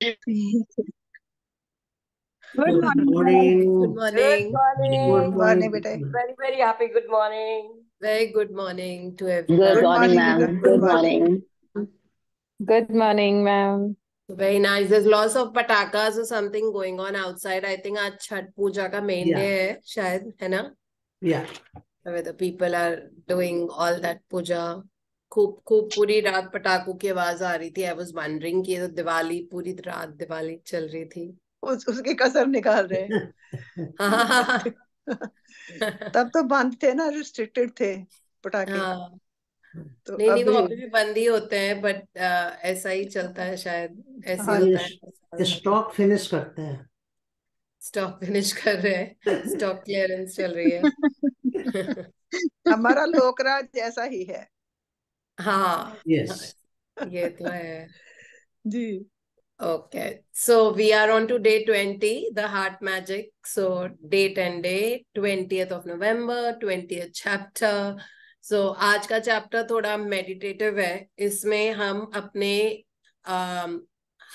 Good morning. Good morning. Good morning. Good morning. Very, very happy. Good morning. Very good morning to everyone. Good, morning, ma'am. Good morning. Good morning, ma'am. Very nice. There's lots of patakas or something going on outside. I think our Chhath Puja का main yeah. day है शायद है ना? Yeah. Where the people are doing all that puja. खूब खूब पूरी रात पटाखों की आवाज आ रही थी आई वॉज वंडरिंग की तो दिवाली पूरी रात दिवाली चल रही थी उस उसकी कसर निकाल रहे हैं तब तो बंद थे ना रिस्ट्रिक्टेड थे पटाखे हाँ। तो नहीं नहीं वो अभी भी बंद ही होते हैं बट ऐसा ही चलता है शायद ऐसे हाँ, होता है स्टॉक फिनिश करते हैं स्टॉक फिनिश कर रहे हैं स्टॉक क्लियरेंस चल रही है हमारा लोकराज जैसा ही है हाँ यस ये तो है जी okay so we are on today twenty the heart magic so date and day twenty of November twenty chapter so आज का चैप्टर थोड़ा मेडिटेटिव है इसमें हम अपने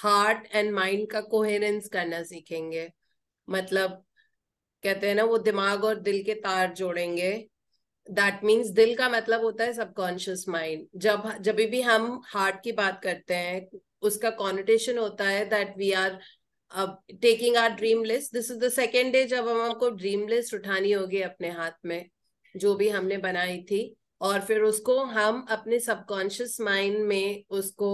हार्ट एंड माइंड का कोहेरेंस करना सीखेंगे मतलब कहते हैं ना वो दिमाग और दिल के तार जोड़ेंगे दैट मीन्स दिल का मतलब होता है सबकॉन्शियस माइंड जब जब भी हम हार्ट की बात करते हैं उसका कॉन्टेशन होता है that we are taking our dream list this is the second day जब हम हमको ड्रीम लिस्ट उठानी होगी अपने हाथ में जो भी हमने बनाई थी और फिर उसको हम अपने सबकॉन्शियस माइंड में उसको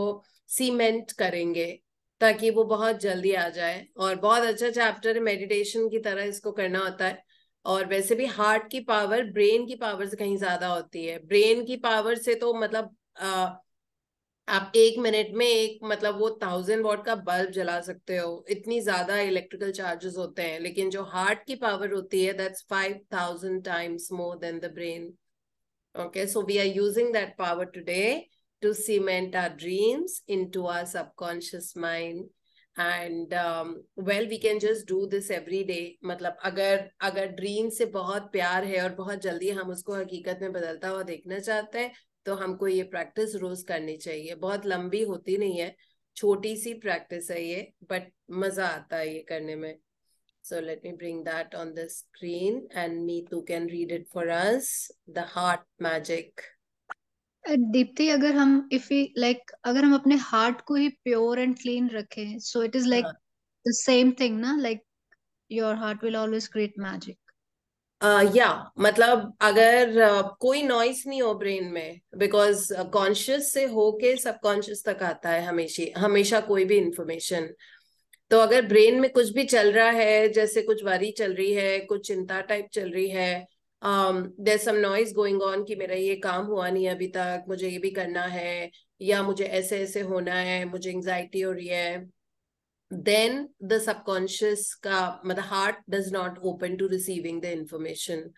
सीमेंट करेंगे ताकि वो बहुत जल्दी आ जाए और बहुत अच्छा चैप्टर मेडिटेशन की तरह इसको करना होता है और वैसे भी हार्ट की पावर ब्रेन की पावर से कहीं ज्यादा होती है ब्रेन की पावर से तो मतलब आ, आप एक मिनट में एक मतलब वो थाउजेंड वॉट का बल्ब जला सकते हो इतनी ज्यादा इलेक्ट्रिकल चार्जेस होते हैं लेकिन जो हार्ट की पावर होती है that's five thousand times more than the brain so we are using that power today to cement our dreams into our subconscious mind and well we can just do this every day मतलब अगर अगर dream से बहुत प्यार है और बहुत जल्दी हम उसको हकीकत में बदलता हुआ देखना चाहते हैं तो हमको ये प्रैक्टिस रोज करनी चाहिए बहुत लंबी होती नहीं है छोटी सी प्रैक्टिस है ये बट मजा आता है ये करने में So let me bring that on the screen and Meetu can read it for us. The heart magic Deepti अगर हम इफ लाइक अगर हम अपने हार्ट को ही प्योर एंड क्लीन रखें so it is like the same thing ना like your heart will always create magic या मतलब अगर uh, कोई नॉइस नहीं हो ब्रेन में बिकॉज कॉन्शियस uh, से होके सबकॉन्शियस तक आता है हमेशा हमेशा कोई भी इंफॉर्मेशन तो अगर ब्रेन में कुछ भी चल रहा है जैसे कुछ वारी चल रही है कुछ चिंता टाइप चल रही है देर नॉइज गोइंग ऑन कि मेरा ये काम हुआ नहीं अभी तक मुझे ये भी करना है या मुझे ऐसे ऐसे होना है मुझे एंग्जाइटी हो रही है देन द सबकॉन्शियस का मतलब heart does not open to receiving the information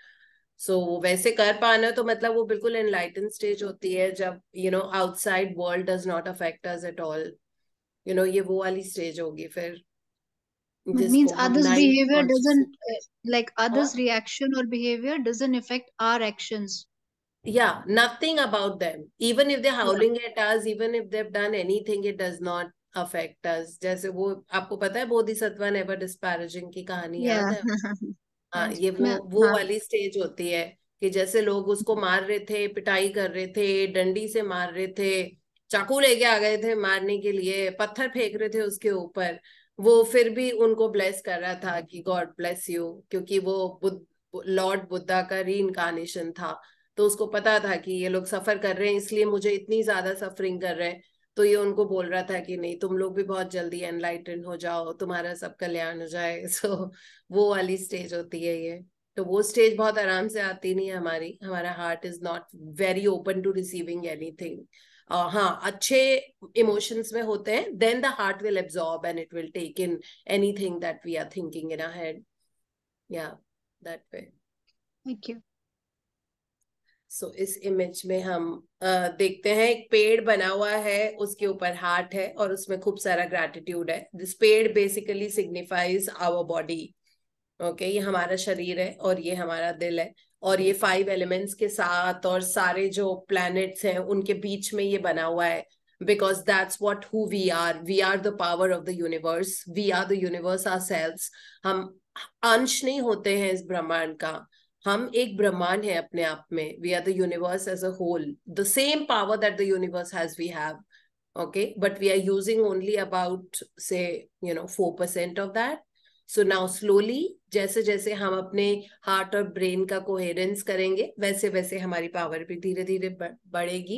so वो वैसे कर पाना तो मतलब वो बिल्कुल एनलाइटन स्टेज होती है जब you know outside world does not affect us at all you know ये वो वाली स्टेज होगी फिर It means others behavior doesn't like others or, reaction or behavior doesn't affect our actions yeah nothing about them even if they're howling yeah. at us even if they've done anything it does not affect us जैसे वो आपको पता है Bodhisattva never disparaging की कहानी yeah. याद है हाँ ये वो वो हाँ. वाली स्टेज होती है कि जैसे लोग उसको मार रहे थे पिटाई कर रहे थे डंडी से मार रहे थे चाकू लेके आ गए थे मारने के लिए पत्थर फेंक रहे थे उसके ऊपर वो फिर भी उनको ब्लेस कर रहा था कि गॉड ब्लेस यू क्योंकि वो बुद्ध लॉर्ड बुद्धा का री इनकानेशन था तो उसको पता था कि ये लोग सफर कर रहे हैं इसलिए मुझे इतनी ज्यादा सफरिंग कर रहे हैं तो ये उनको बोल रहा था कि नहीं तुम लोग भी बहुत जल्दी एनलाइटन हो जाओ तुम्हारा सब कल्याण हो जाए सो so, वो वाली स्टेज होती है ये तो वो स्टेज बहुत आराम से आती नहीं है हमारी हमारा heart is not very open to receiving anything हाँ अच्छे इमोशंस में होते हैं then the heart will absorb and it will take in thing that we are thinking in our head या that way thank you so इस image में हम आ, देखते हैं एक पेड़ बना हुआ है उसके ऊपर हार्ट है और उसमें खूब सारा ग्रेटिट्यूड है दिस पेड़ basically signifies our body okay ये हमारा शरीर है और ये हमारा दिल है और ये फाइव एलिमेंट्स के साथ और सारे जो प्लैनेट्स हैं उनके बीच में ये बना हुआ है because that's what who we are we are the power of the universe we are the universe our cells हम अंश नहीं होते हैं इस ब्रह्मांड का हम एक ब्रह्मांड है अपने आप में we are the universe as a whole the same power that the universe has we have but we are using only about say you know four percent of that so now slowly जैसे जैसे हम अपने heart और brain का coherence करेंगे वैसे वैसे हमारी पावर भी धीरे धीरे बढ़ेगी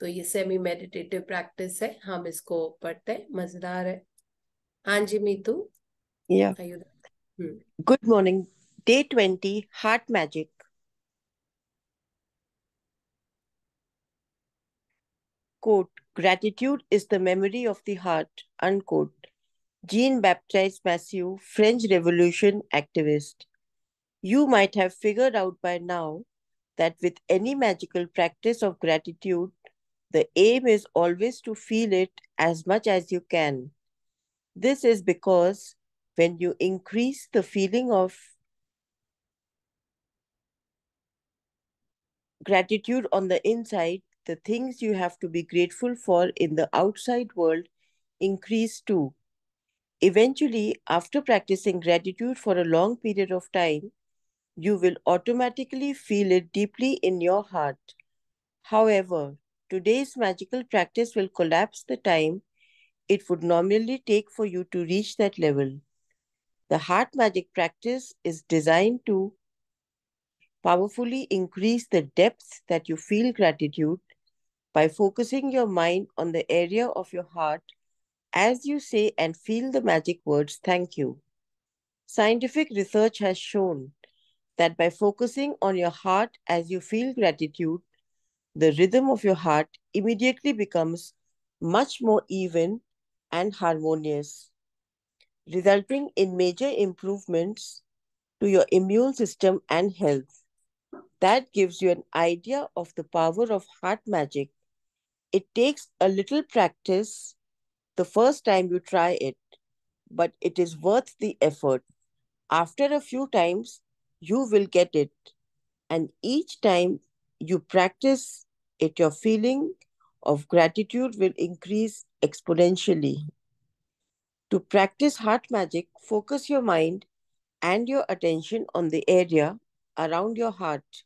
तो ये सेमी मेडिटेटिव प्रैक्टिस है हम इसको पढ़ते हैं मजेदार है हाँ जी Meetu good morning day twenty heart magic quote, gratitude is the memory of the heart, unquote, Jean Baptiste Massieu, French Revolution activist. You might have figured out by now that with any magical practice of gratitude, the aim is always to feel it as much as you can. This is because when you increase the feeling of gratitude on the inside, the things you have to be grateful for in the outside world increase too. Eventually, after practicing gratitude for a long period of time, you will automatically feel it deeply in your heart. However, today's magical practice will collapse the time it would normally take for you to reach that level. The heart magic practice is designed to powerfully increase the depth that you feel gratitude by focusing your mind on the area of your heart as you say and feel the magic words, thank you. Scientific research has shown that by focusing on your heart as you feel gratitude, the rhythm of your heart immediately becomes much more even and harmonious, resulting in major improvements to your immune system and health. That gives you an idea of the power of heart magic. It takes a little practice the first time you try it, but it is worth the effort. After a few times, you will get it. And each time you practice it, your feeling of gratitude will increase exponentially. To practice heart magic, focus your mind and your attention on the area around your heart.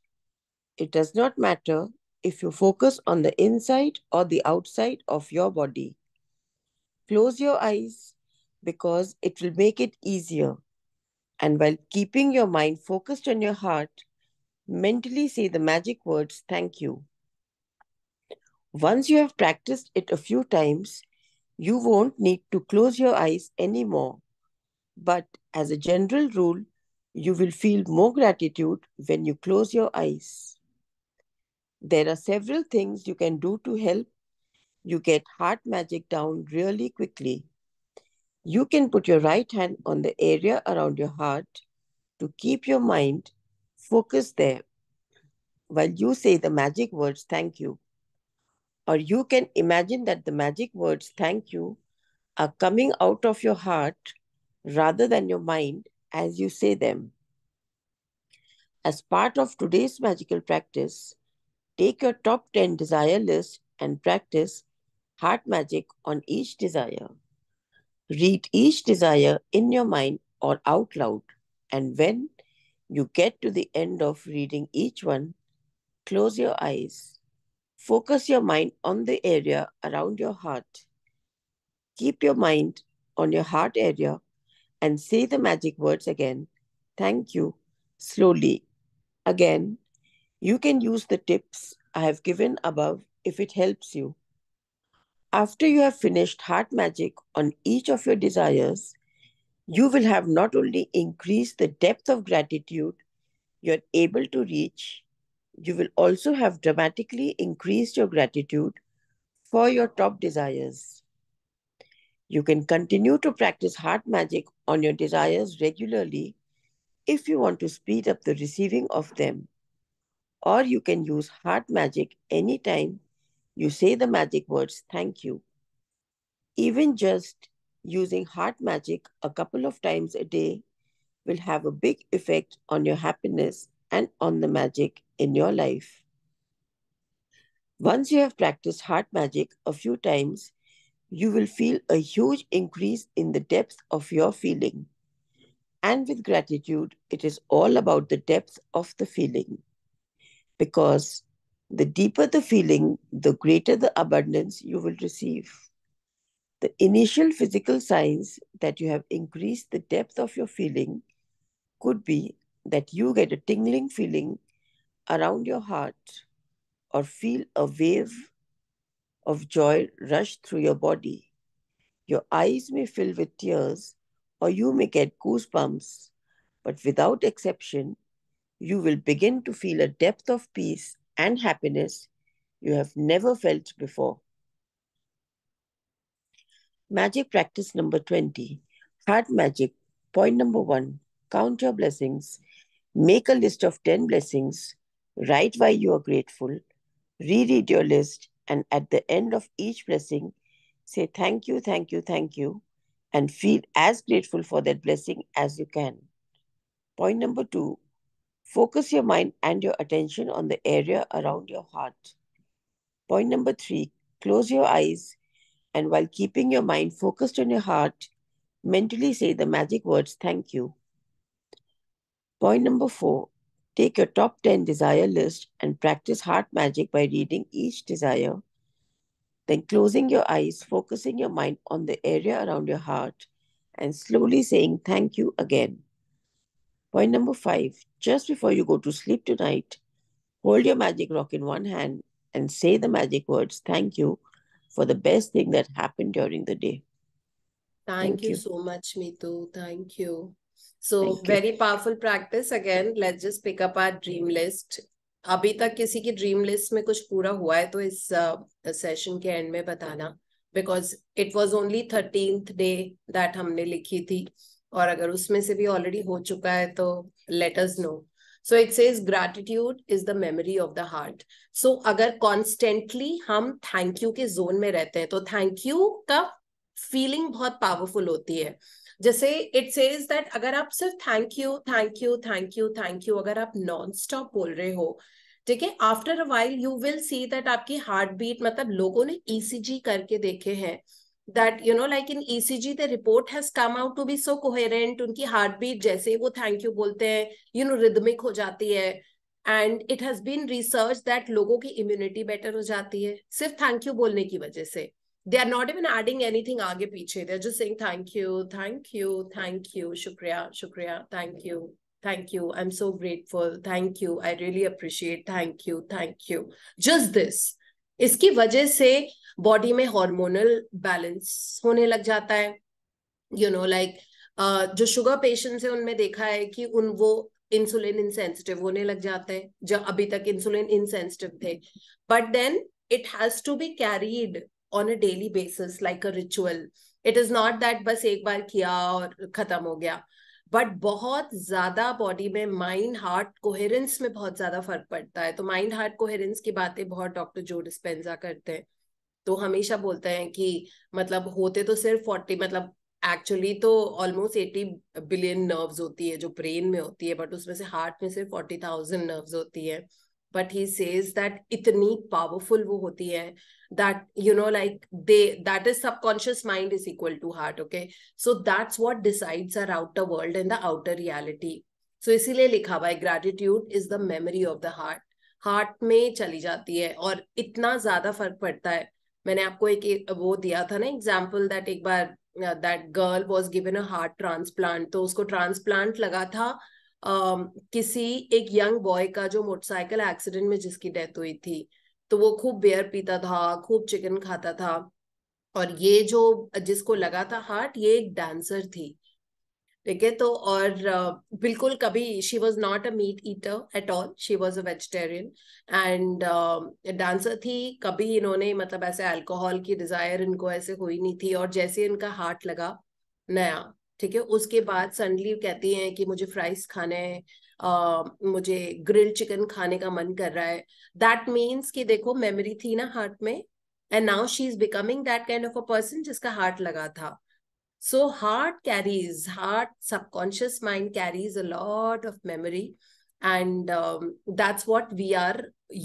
It does not matter if you focus on the inside or the outside of your body. Close your eyes because it will make it easier. And while keeping your mind focused on your heart, mentally say the magic words, thank you. Once you have practiced it a few times, you won't need to close your eyes anymore. But as a general rule, you will feel more gratitude when you close your eyes. There are several things you can do to help you get heart magic down really quickly. You can put your right hand on the area around your heart to keep your mind focused there while you say the magic words, thank you. Or you can imagine that the magic words, thank you, are coming out of your heart rather than your mind as you say them. As part of today's magical practice, take your top 10 desire list and practice heart magic on each desire. Read each desire in your mind or out loud. And when you get to the end of reading each one, close your eyes. Focus your mind on the area around your heart. Keep your mind on your heart area and say the magic words again. Thank you slowly. Again, you can use the tips I have given above if it helps you. After you have finished heart magic on each of your desires, you will have not only increased the depth of gratitude you're able to reach, you will also have dramatically increased your gratitude for your top desires. You can continue to practice heart magic on your desires regularly if you want to speed up the receiving of them. Or you can use heart magic anytime you say the magic words, thank you. Even just using heart magic a couple of times a day will have a big effect on your happiness and on the magic in your life. Once you have practiced heart magic a few times, you will feel a huge increase in the depth of your feeling. And with gratitude, it is all about the depth of the feeling. Because the deeper the feeling, the greater the abundance you will receive. The initial physical signs that you have increased the depth of your feeling could be that you get a tingling feeling around your heart or feel a wave of joy rush through your body. Your eyes may fill with tears or you may get goosebumps, but without exception, you will begin to feel a depth of peace and happiness you have never felt before. Magic practice number 20 Heart magic. Point number one count your blessings. Make a list of 10 blessings. Write why you are grateful. Reread your list. And at the end of each blessing, say thank you, thank you, thank you. And feel as grateful for that blessing as you can. Point number two Focus your mind and your attention on the area around your heart. Point number three, close your eyes and while keeping your mind focused on your heart, mentally say the magic words, thank you. Point number four, take your top 10 desire list and practice heart magic by reading each desire. Then closing your eyes, focusing your mind on the area around your heart and slowly saying thank you again. Point number five just before you go to sleep tonight, hold your magic rock in one hand and say the magic words thank you for the best thing that happened during the day. Thank, thank you, you, so much, Mitu. Thank you. So, thank very you. powerful practice. Again, let's just pick up our dream list. अभी तक किसी की dream list में कुछ पूरा हुआ है तो इस सेशन uh, के एंड में बताना because it was only thirteenth day that हमने लिखी थी और अगर उसमें से भी ऑलरेडी हो चुका है तो letters no so it says gratitude is the memory of the heart so अगर कॉन्स्टेंटली हम थैंक यू के जोन में रहते हैं तो थैंक यू का फीलिंग बहुत पावरफुल होती है जैसे इट सेज दैट अगर आप सिर्फ thank you thank you thank you thank you अगर आप नॉन स्टॉप बोल रहे हो ठीक है after a while you will see that आपकी हार्ट बीट मतलब लोगों ने ईसीजी e करके देखे हैं that you know like in ecg the report has come out to be so coherent unki heartbeat jaise wo thank you bolte hain you know rhythmic ho jati hai and it has been researched that logo ki immunity better ho jati hai sirf thank you bolne ki wajah se they are not even adding anything aage piche they are just saying thank you thank you thank you shukriya shukriya thank you thank you i'm so grateful thank you i really appreciate thank you thank you just this इसकी वजह से body में hormonal balance होने लग जाता है you know like जो sugar patients है उनमें देखा है कि उन वो इंसुलिन इनसेंसिटिव होने लग जाते हैं जो अभी तक इंसुलिन इनसेंसिटिव थे but then it has to be carried on a daily basis like a ritual it is not that बस एक बार किया और खत्म हो गया बट बहुत ज्यादा बॉडी में माइंड हार्ट कोहेरेंस में बहुत ज्यादा फर्क पड़ता है तो माइंड हार्ट कोहेरेंस की बातें बहुत डॉक्टर जो डिस्पेंजा करते हैं तो हमेशा बोलते हैं कि मतलब होते तो सिर्फ फोर्टी मतलब एक्चुअली तो ऑलमोस्ट एटी बिलियन नर्व्स होती है जो ब्रेन में होती है बट उसमें से हार्ट में सिर्फ फोर्टी थाउजेंड नर्व्स होती है but he says that itni powerful wo hoti hai that you know like they that is subconscious mind is equal to heart okay so that's what decides our outer world and the outer reality so इसीलिए लिखा हुआ है gratitude is the memory of the heart heart में चली जाती है और इतना ज्यादा फर्क पड़ता है मैंने आपको एक, एक वो दिया था ना एग्जाम्पल दैट एक बार that girl was given a heart transplant तो उसको ट्रांसप्लांट लगा था किसी एक यंग बॉय का जो मोटरसाइकिल एक्सीडेंट में जिसकी डेथ हुई थी तो वो खूब बियर पीता था खूब चिकन खाता था और ये जो जिसको लगा था हार्ट ये एक डांसर थी ठीक है तो और बिल्कुल कभी she was not a meat eater at all she was a vegetarian and dancer थी कभी इन्होंने मतलब ऐसे अल्कोहल की डिजायर इनको ऐसे हुई नहीं थी और जैसे इनका हार्ट लगा नया ठीक है उसके बाद सनली कहती हैं कि मुझे फ्राइज खाने हैं Uh, मुझे ग्रिल चिकन खाने का मन कर रहा है दैट मीन्स कि देखो मेमोरी थी ना हार्ट में and now she is becoming that kind of a person जिसका हार्ट लगा था so heart carries heart subconscious mind carries a lot of memory and that's what we are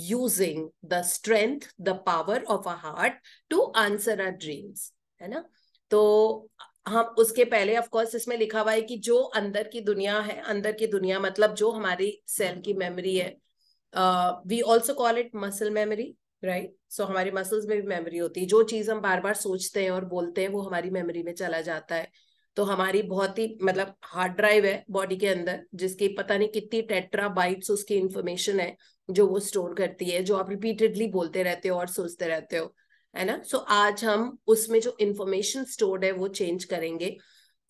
using the strength the power of a heart to answer our dreams है ना तो हम हाँ, उसके पहले ऑफ कोर्स इसमें लिखा हुआ है कि जो अंदर की दुनिया है अंदर की दुनिया मतलब जो हमारी सेल की मेमोरी है we also call it muscle memory right so हमारी मसल्स में भी मेमोरी होती है जो चीज हम बार बार सोचते हैं और बोलते हैं वो हमारी मेमोरी में चला जाता है तो हमारी बहुत ही मतलब हार्ड ड्राइव है बॉडी के अंदर जिसकी पता नहीं कितनी टेट्रा बाइट्स उसकी इंफॉर्मेशन है जो वो स्टोर करती है जो आप रिपीटेडली बोलते रहते हो और सोचते रहते हो है ना सो so, आज हम उसमें जो इंफॉर्मेशन स्टोर्ड है वो चेंज करेंगे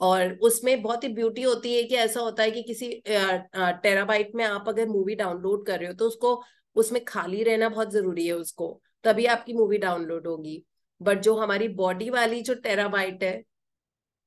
और उसमें बहुत ही ब्यूटी होती है कि ऐसा होता है कि किसी टेराबाइट में आप अगर मूवी डाउनलोड कर रहे हो तो उसको उसमें खाली रहना बहुत जरूरी है उसको तभी आपकी मूवी डाउनलोड होगी बट जो हमारी बॉडी वाली जो टेराबाइट है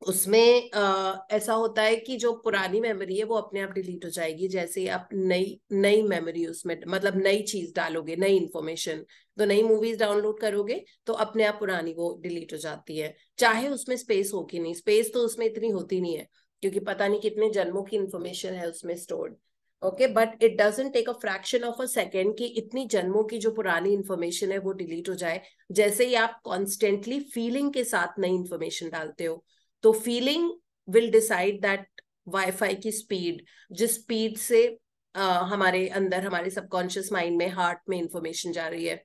उसमें आ, ऐसा होता है कि जो पुरानी मेमोरी है वो अपने आप डिलीट हो जाएगी जैसे आप नई नई मेमोरी उसमें मतलब नई चीज डालोगे नई इंफॉर्मेशन तो नई मूवीज डाउनलोड करोगे तो अपने आप पुरानी वो डिलीट हो जाती है चाहे उसमें स्पेस हो कि नहीं स्पेस तो उसमें इतनी होती नहीं है क्योंकि पता नहीं कितने जन्मों की इंफॉर्मेशन है उसमें stored okay but it doesn't take a fraction of a second कि इतनी जन्मों की जो पुरानी इन्फॉर्मेशन है वो डिलीट हो जाए जैसे ही आप कॉन्स्टेंटली फीलिंग के साथ नई इन्फॉर्मेशन डालते हो तो feeling will decide that wifi की स्पीड जिस स्पीड से आ, हमारे अंदर हमारे सबकॉन्शियस माइंड में हार्ट में इंफॉर्मेशन जा रही है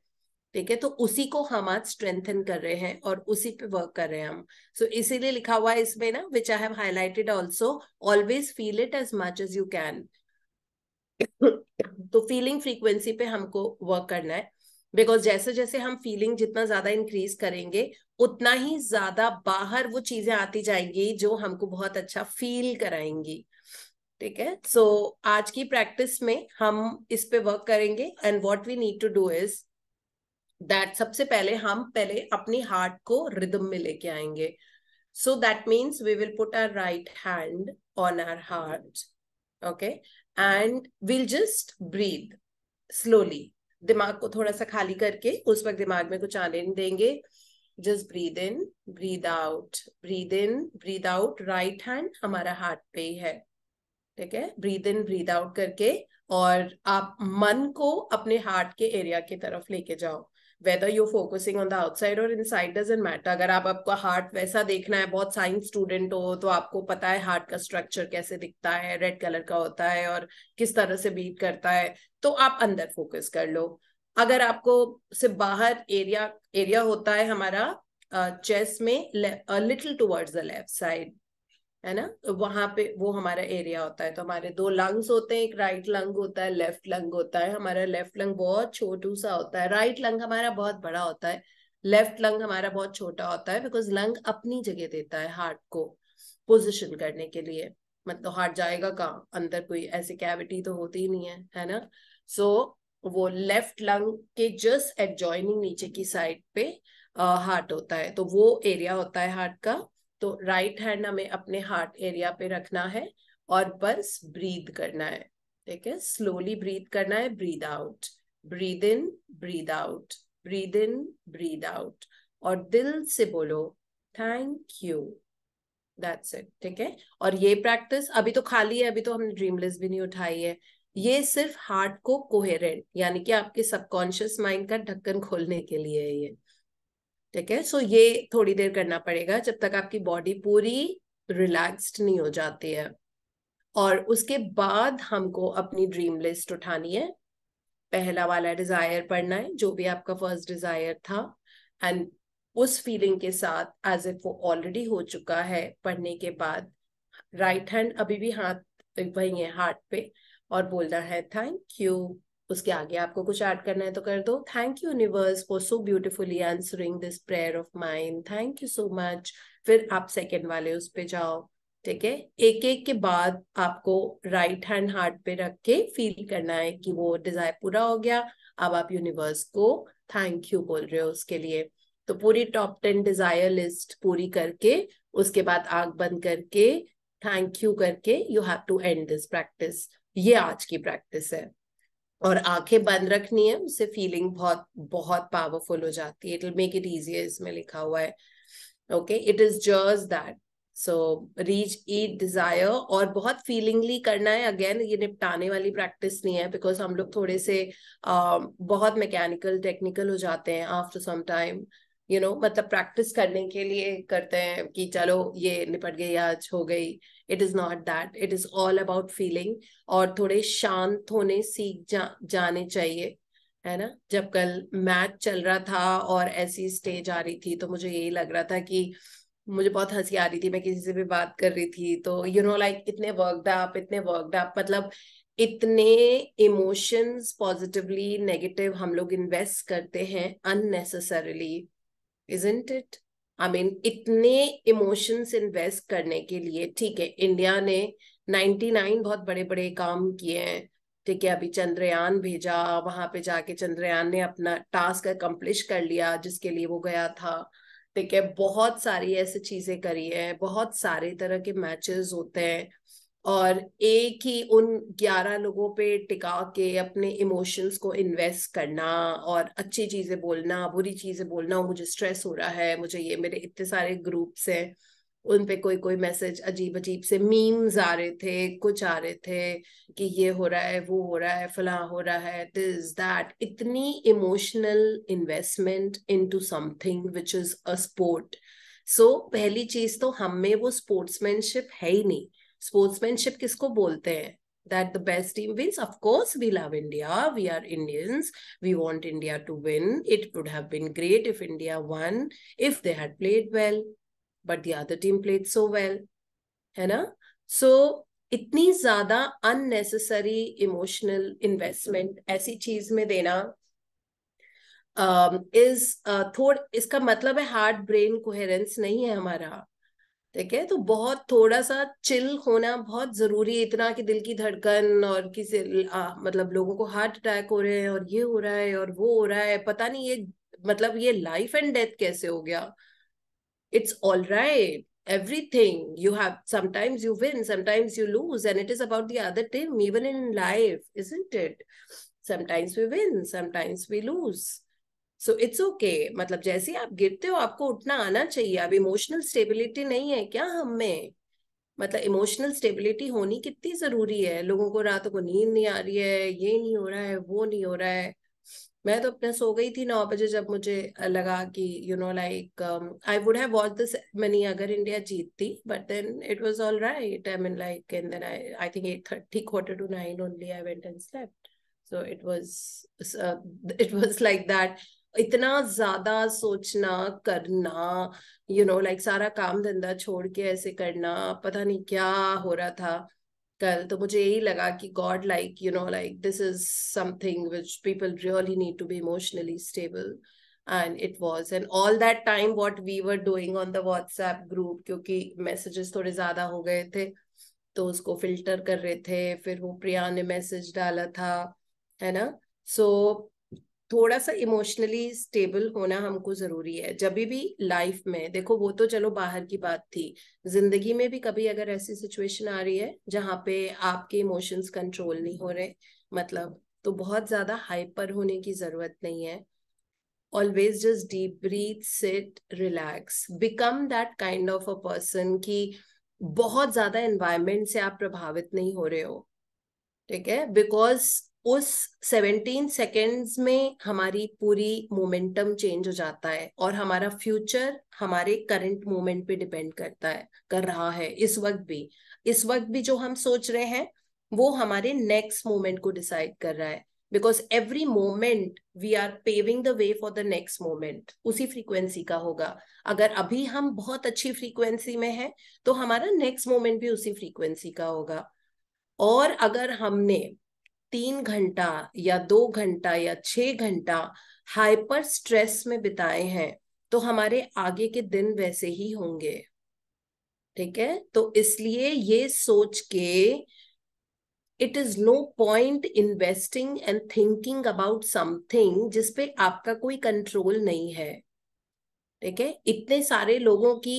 ठीक है तो उसी को हम आज स्ट्रेंथन कर रहे हैं और उसी पे वर्क कर रहे हैं हम सो so, इसीलिए लिखा हुआ है इसमें ना which I have highlighted always feel it as much as you can तो फीलिंग फ्रीक्वेंसी पे हमको वर्क करना है बिकॉज जैसे जैसे हम फीलिंग जितना ज्यादा इंक्रीज करेंगे उतना ही ज्यादा बाहर वो चीजें आती जाएंगी जो हमको बहुत अच्छा फील कराएंगी ठीक है सो so, आज की प्रैक्टिस में हम इस पे वर्क करेंगे and what we need to do is that सबसे पहले हम पहले अपनी हार्ट को रिदम में लेके आएंगे so that means we will put our right hand on our heart okay and will just breathe slowly दिमाग को थोड़ा सा खाली करके उस वक्त दिमाग में कुछ आने देंगे just breathe in breathe out breathe in breathe out right hand हमारा हार्ट पे ही है ठीक है ब्रीद इन ब्रीद आउट करके और आप मन को अपने हार्ट के एरिया की तरफ लेके जाओ whether you're focusing on the outside और inside doesn't मैटर अगर आप आपको हार्ट वैसा देखना है बहुत साइंस स्टूडेंट हो तो आपको पता है हार्ट का स्ट्रक्चर कैसे दिखता है रेड कलर का होता है और किस तरह से बीट करता है तो आप अंदर फोकस कर लो अगर आपको सिर्फ बाहर एरिया एरिया होता है हमारा चेस्ट में little towards the left side है ना वहां पे वो हमारा एरिया होता है तो हमारे दो लंग्स होते हैं एक राइट लंग होता है लेफ्ट लंग होता है हमारा लेफ्ट लंग बहुत छोटू सा होता है राइट लंग हमारा बहुत बड़ा होता है लेफ्ट लंग हमारा बहुत छोटा होता है बिकॉज लंग अपनी जगह देता है हार्ट को पोजिशन करने के लिए मतलब हार्ट जाएगा कहाँ अंदर कोई ऐसी कैविटी तो होती ही नहीं है है ना सो so, वो लेफ्ट लंग के जस्ट एडजॉइनिंग नीचे की साइड पे हार्ट होता है तो वो एरिया होता है हार्ट का तो राइट हैंड हमें अपने हार्ट एरिया पे रखना है और बस ब्रीद करना है ठीक है स्लोली ब्रीद करना है breathe out breathe in breathe out breathe in breathe out और दिल से बोलो थैंक यू दैट्स इट ठीक है और ये प्रैक्टिस अभी तो खाली है अभी तो हमने ड्रीमलेस भी नहीं उठाई है ये सिर्फ हार्ट को कोहेरेंट यानी कि आपके सबकॉन्शियस माइंड का ढक्कन खोलने के लिए है ये ठीक है सो ये थोड़ी देर करना पड़ेगा जब तक आपकी बॉडी पूरी रिलैक्स्ड नहीं हो जाती है और उसके बाद हमको अपनी ड्रीम लिस्ट उठानी है पहला वाला डिजायर पढ़ना है जो भी आपका फर्स्ट डिजायर था एंड उस फीलिंग के साथ एज इफ वो ऑलरेडी हो चुका है पढ़ने के बाद राइट हैंड अभी भी हाथ वही है हार्ट पे और बोलना है थैंक यू उसके आगे आपको कुछ ऐड करना है तो कर दो thank you universe for so beautifully answering this prayer of mind thank you so much फिर आप सेकेंड वाले उस पर जाओ ठीक है एक एक के बाद आपको राइट हैंड हार्ट पे रख के फील करना है कि वो डिजायर पूरा हो गया अब आप यूनिवर्स को थैंक यू बोल रहे हो उसके लिए तो पूरी टॉप टेन डिजायर लिस्ट पूरी करके उसके बाद आग बंद करके थैंक यू करके you have to end this practice ये आज की प्रैक्टिस है और आंखें बंद रखनी है उससे फीलिंग बहुत बहुत पावरफुल हो जाती है it will make it easy इसमें लिखा हुआ है okay it is just that so reach eat desire और बहुत फीलिंगली करना है अगेन ये निपटाने वाली प्रैक्टिस नहीं है बिकॉज हम लोग थोड़े से uh, बहुत मैकेनिकल टेक्निकल हो जाते हैं after some time you know मतलब प्रैक्टिस करने के लिए करते हैं कि चलो ये निपट गई आज हो गई it is not that it is all about feeling और थोड़े शांत होने सीख जा, जाने चाहिए है ना जब कल मैच चल रहा था और ऐसी स्टेज आ रही थी तो मुझे यही लग रहा था कि मुझे बहुत हंसी आ रही थी मैं किसी से भी बात कर रही थी तो यू नो लाइक इतने वर्कड अप इतने वर्कड अप मतलब इतने इमोशंस पॉजिटिवली नेगेटिव हम लोग इन्वेस्ट करते हैं unnecessarily isn't it I I mean mean, इतने इमोशंस इन्वेस्ट करने के लिए ठीक है इंडिया ने 99 बहुत बड़े बड़े काम किए हैं ठीक है अभी चंद्रयान भेजा वहां पे जाके चंद्रयान ने अपना टास्क अकम्प्लिश कर लिया जिसके लिए वो गया था ठीक है बहुत सारी ऐसी चीजें करी है बहुत सारे तरह के मैचेस होते हैं और एक ही उन ग्यारह लोगों पे टिका के अपने इमोशंस को इन्वेस्ट करना और अच्छी चीज़ें बोलना बुरी चीज़ें बोलना मुझे स्ट्रेस हो रहा है मुझे ये मेरे इतने सारे ग्रुप्स हैं उन पे कोई कोई मैसेज अजीब अजीब से मीम्स आ रहे थे कुछ आ रहे थे कि ये हो रहा है वो हो रहा है फला हो रहा है दिस दैट इतनी emotional investment into something which is a sport so पहली चीज तो हम में वो स्पोर्ट्समैनशिप है ही नहीं स्पोर्ट्समैनशिप किसको बोलते हैं that the best team wins of course we love India we are Indians we want India to win it would have been great if India won if they had played well but the other team played so well है ना so so, इतनी ज्यादा unnecessary emotional investment ऐसी चीज में देना is um, uh, uh, इसका मतलब है हार्ट ब्रेन कोहेरेंस नहीं है हमारा ठीक है तो बहुत थोड़ा सा चिल होना बहुत जरूरी है इतना कि दिल की धड़कन और किसी मतलब लोगों को हार्ट अटैक हो रहे हैं और ये हो रहा है और वो हो रहा है पता नहीं ये मतलब ये लाइफ एंड डेथ कैसे हो गया it's all right everything you have sometimes you win sometimes you lose and it is about the other team even in life isn't it sometimes we win sometimes we lose so it's okay मतलब जैसे आप गिरते हो आपको उठना आना चाहिए अब इमोशनल स्टेबिलिटी नहीं है क्या हम में मतलब इमोशनल स्टेबिलिटी होनी कितनी जरूरी है लोगों को रातों को नींद नहीं आ रही है ये नहीं हो रहा है वो नहीं हो रहा है मैं तो अपने सो गई थी नौ बजे जब मुझे लगा कि you know like I would have watch this money अगर इंडिया जीतती but then it was all right I mean like and then I I think at thirty quarter to nine only I went and slept so it was it was like that इतना ज्यादा सोचना करना you know like सारा काम धंधा छोड़ के ऐसे करना पता नहीं क्या हो रहा था कल तो मुझे यही लगा कि God like you know like this is something which people really need to be emotionally stable and it was and all that time what we were doing on the WhatsApp group क्योंकि messages थोड़े ज्यादा हो गए थे तो उसको filter कर रहे थे फिर वो प्रिया ने मैसेज डाला था है ना सो so, थोड़ा सा इमोशनली स्टेबल होना हमको जरूरी है जब भी लाइफ में देखो वो तो चलो बाहर की बात थी जिंदगी में भी कभी अगर ऐसी सिचुएशन आ रही है जहाँ पे आपके इमोशंस कंट्रोल नहीं हो रहे मतलब तो बहुत ज्यादा हाइपर होने की जरूरत नहीं है always just deep breath sit relax become that kind of a person की बहुत ज्यादा एनवायरमेंट से आप प्रभावित नहीं हो रहे हो ठीक है बिकॉज उस 17 सेकेंड्स में हमारी पूरी मोमेंटम चेंज हो जाता है और हमारा फ्यूचर हमारे करंट मोमेंट पे डिपेंड करता है कर रहा है इस वक्त भी इस वक्त भी जो हम सोच रहे हैं वो हमारे नेक्स्ट मोमेंट को डिसाइड कर रहा है because every moment we are paving the way for the next moment उसी फ्रीक्वेंसी का होगा अगर अभी हम बहुत अच्छी फ्रीक्वेंसी में हैं तो हमारा नेक्स्ट मोमेंट भी उसी फ्रीक्वेंसी का होगा और अगर हमने तीन घंटा या दो घंटा या छह घंटा हाइपर स्ट्रेस में बिताए हैं तो हमारे आगे के दिन वैसे ही होंगे ठीक है तो इसलिए ये सोच के it is no point investing and thinking about something जिसपे आपका कोई कंट्रोल नहीं है ठीक है इतने सारे लोगों की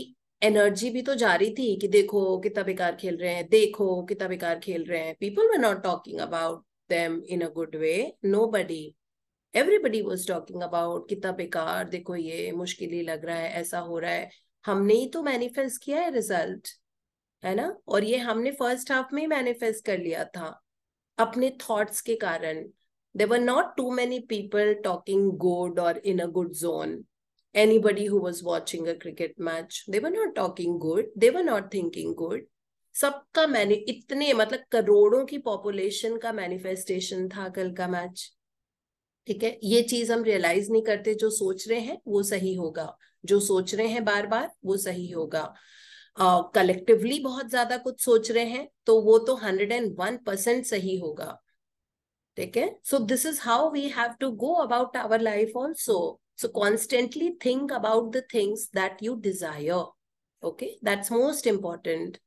एनर्जी भी तो जा रही थी कि देखो कितना बेकार खेल रहे हैं देखो कितना बेकार खेल रहे हैं people were not talking about them in a good way nobody everybody was talking about कितना बेकार देखो ये मुश्किल ही लग रहा है ऐसा हो रहा है हमने ही तो मैनिफेस्ट किया है रिजल्ट है ना और ये हमने फर्स्ट हाफ में ही मैनिफेस्ट कर लिया था अपने थॉट्स के कारण there were not too many people talking good or in a good zone. Anybody who was watching a cricket match, they were not talking good. They were not thinking good. सबका मैंने इतने मतलब करोड़ों की population का manifestation था कल का मैच ठीक है ये चीज हम रियलाइज नहीं करते जो सोच रहे हैं वो सही होगा जो सोच रहे हैं बार बार वो सही होगा कलेक्टिवली uh, बहुत ज्यादा कुछ सोच रहे हैं तो वो तो हंड्रेड एंड वन परसेंट सही होगा ठीक है so this is how we have to go about our life also so constantly think about the things that you desire okay that's most important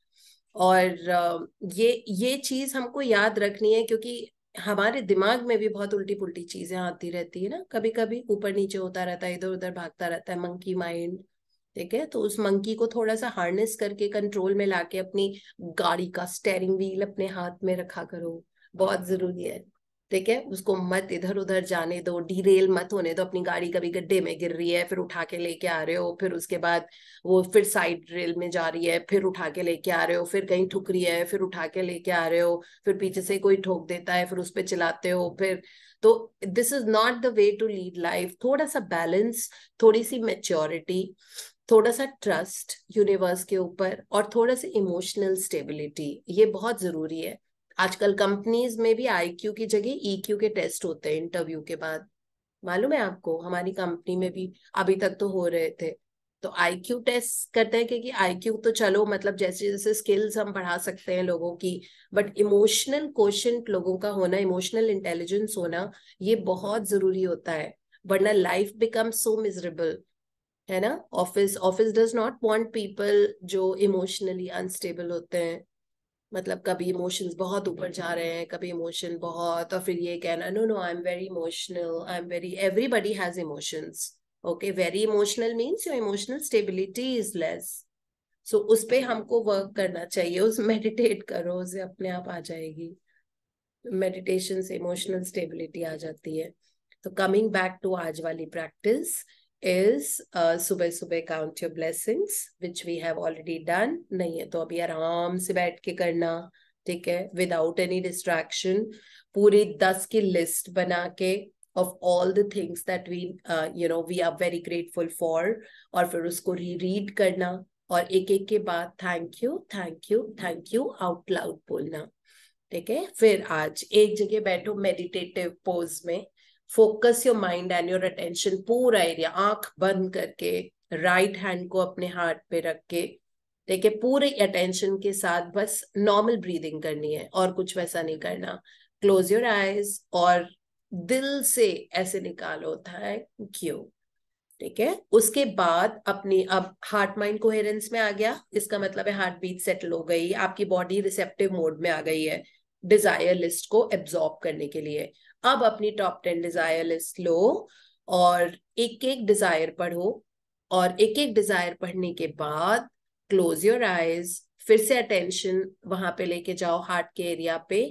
और ये ये चीज हमको याद रखनी है क्योंकि हमारे दिमाग में भी बहुत उल्टी पुल्टी चीजें आती रहती है ना कभी कभी ऊपर नीचे होता रहता है इधर उधर भागता रहता है मंकी माइंड ठीक है तो उस मंकी को थोड़ा सा हार्नेस करके कंट्रोल में लाके अपनी गाड़ी का स्टेयरिंग व्हील अपने हाथ में रखा करो बहुत जरूरी है ठीक है उसको मत इधर उधर जाने दो डीरेल मत होने दो अपनी गाड़ी कभी गड्ढे में गिर रही है फिर उठा के लेके आ रहे हो फिर उसके बाद वो फिर साइड रेल में जा रही है फिर उठा के लेके आ रहे हो फिर कहीं ठुक रही है फिर उठा के लेके आ रहे हो फिर पीछे से कोई ठोक देता है फिर उस पर चलाते हो फिर तो this is not the way to lead life थोड़ा सा बैलेंस थोड़ी सी मेच्योरिटी थोड़ा सा ट्रस्ट यूनिवर्स के ऊपर और थोड़ा सा इमोशनल स्टेबिलिटी ये बहुत जरूरी है आजकल कंपनीज में भी आईक्यू की जगह ईक्यू e के टेस्ट होते हैं इंटरव्यू के बाद मालूम है आपको हमारी कंपनी में भी अभी तक तो हो रहे थे तो आईक्यू टेस्ट करते हैं क्योंकि आईक्यू तो चलो मतलब जैसे जैसे स्किल्स हम बढ़ा सकते हैं लोगों की बट इमोशनल क्वेश्चन लोगों का होना इमोशनल इंटेलिजेंस होना ये बहुत जरूरी होता है वरना लाइफ बिकम सो मिजरेबल है ना office office does not want people जो इमोशनली अनस्टेबल होते हैं मतलब कभी इमोशंस बहुत ऊपर जा रहे हैं कभी इमोशन बहुत और फिर ये कहना no no I am very emotional I am very everybody has emotions okay very emotional means your emotional stability is less so उस पर हमको वर्क करना चाहिए उस मेडिटेट करो उसे अपने आप आ जाएगी मेडिटेशन से इमोशनल स्टेबिलिटी आ जाती है तो कमिंग बैक टू आज वाली प्रैक्टिस is uh, सुबह सुबह count your blessings which we have already done नहीं है तो अभी आराम से बैठ के करना ठीक है without एनी डिस्ट्रैक्शन पूरी दस की list बना के all the things things we uh, you know we are very grateful for और फिर उसको री रीड करना और एक एक के बाद thank you thank you thank you out loud बोलना ठीक है फिर आज एक जगह बैठो मेडिटेटिव पोज में focus your mind and your attention पूरा एरिया आंख बंद करके राइट हैंड को अपने हार्ट पे रख के ठीक है पूरे अटेंशन के साथ बस नॉर्मल ब्रीदिंग करनी है और कुछ वैसा नहीं करना क्लोज योर आईज और दिल से ऐसे निकालो थैंक यू ठीक है उसके बाद अपनी अब हार्ट माइंड कोहेरेंस में आ गया इसका मतलब है हार्ट बीट सेटल हो गई आपकी बॉडी रिसेप्टिव मोड में आ गई है डिजायर लिस्ट को एब्जॉर्ब करने के लिए अब अपनी टॉप टेन डिजायर लिस्ट लो और एक एक डिजायर पढ़ो और एक एक डिजायर पढ़ने के बाद क्लोज योर आइज फिर से अटेंशन वहां पे लेके जाओ हार्ट के एरिया पे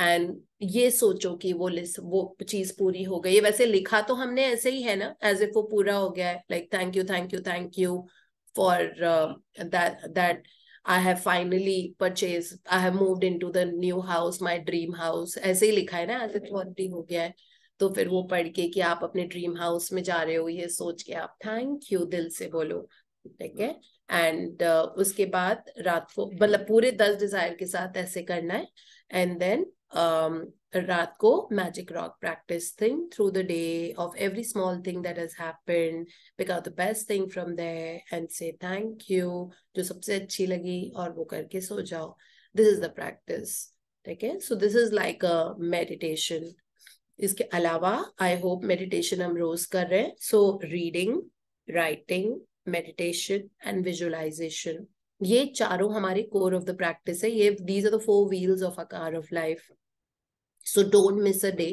एंड ये सोचो कि वो लिस्ट वो चीज पूरी हो गई वैसे लिखा तो हमने ऐसे ही है ना एज इफ वो पूरा हो गया है like thank you thank you thank you for that that I have finally purchase I have moved into the new house my dream house ऐसे ही लिखा है ना एज इट ऑलरेडी हो गया है तो फिर वो पढ़ के कि आप अपने ड्रीम हाउस में जा रहे हो ये सोच के आप थैंक यू दिल से बोलो ठीक है एंड uh, उसके बाद रात को मतलब पूरे दस डिजायर के साथ ऐसे करना है एंड देन रात को magic rock practice thing through the day of every small thing that has happened pick out the best thing from the end से थैंक यू जो सबसे अच्छी लगी और वो करके सो जाओ दिस इज द प्रैक्टिस ठीक है so this is like a meditation इसके अलावा आई होप मेडिटेशन हम रोज कर रहे हैं so reading writing meditation and visualisation ये चारों हमारे कोर ऑफ द प्रैक्टिस है ये these are the four wheels of a car of life so don't miss a day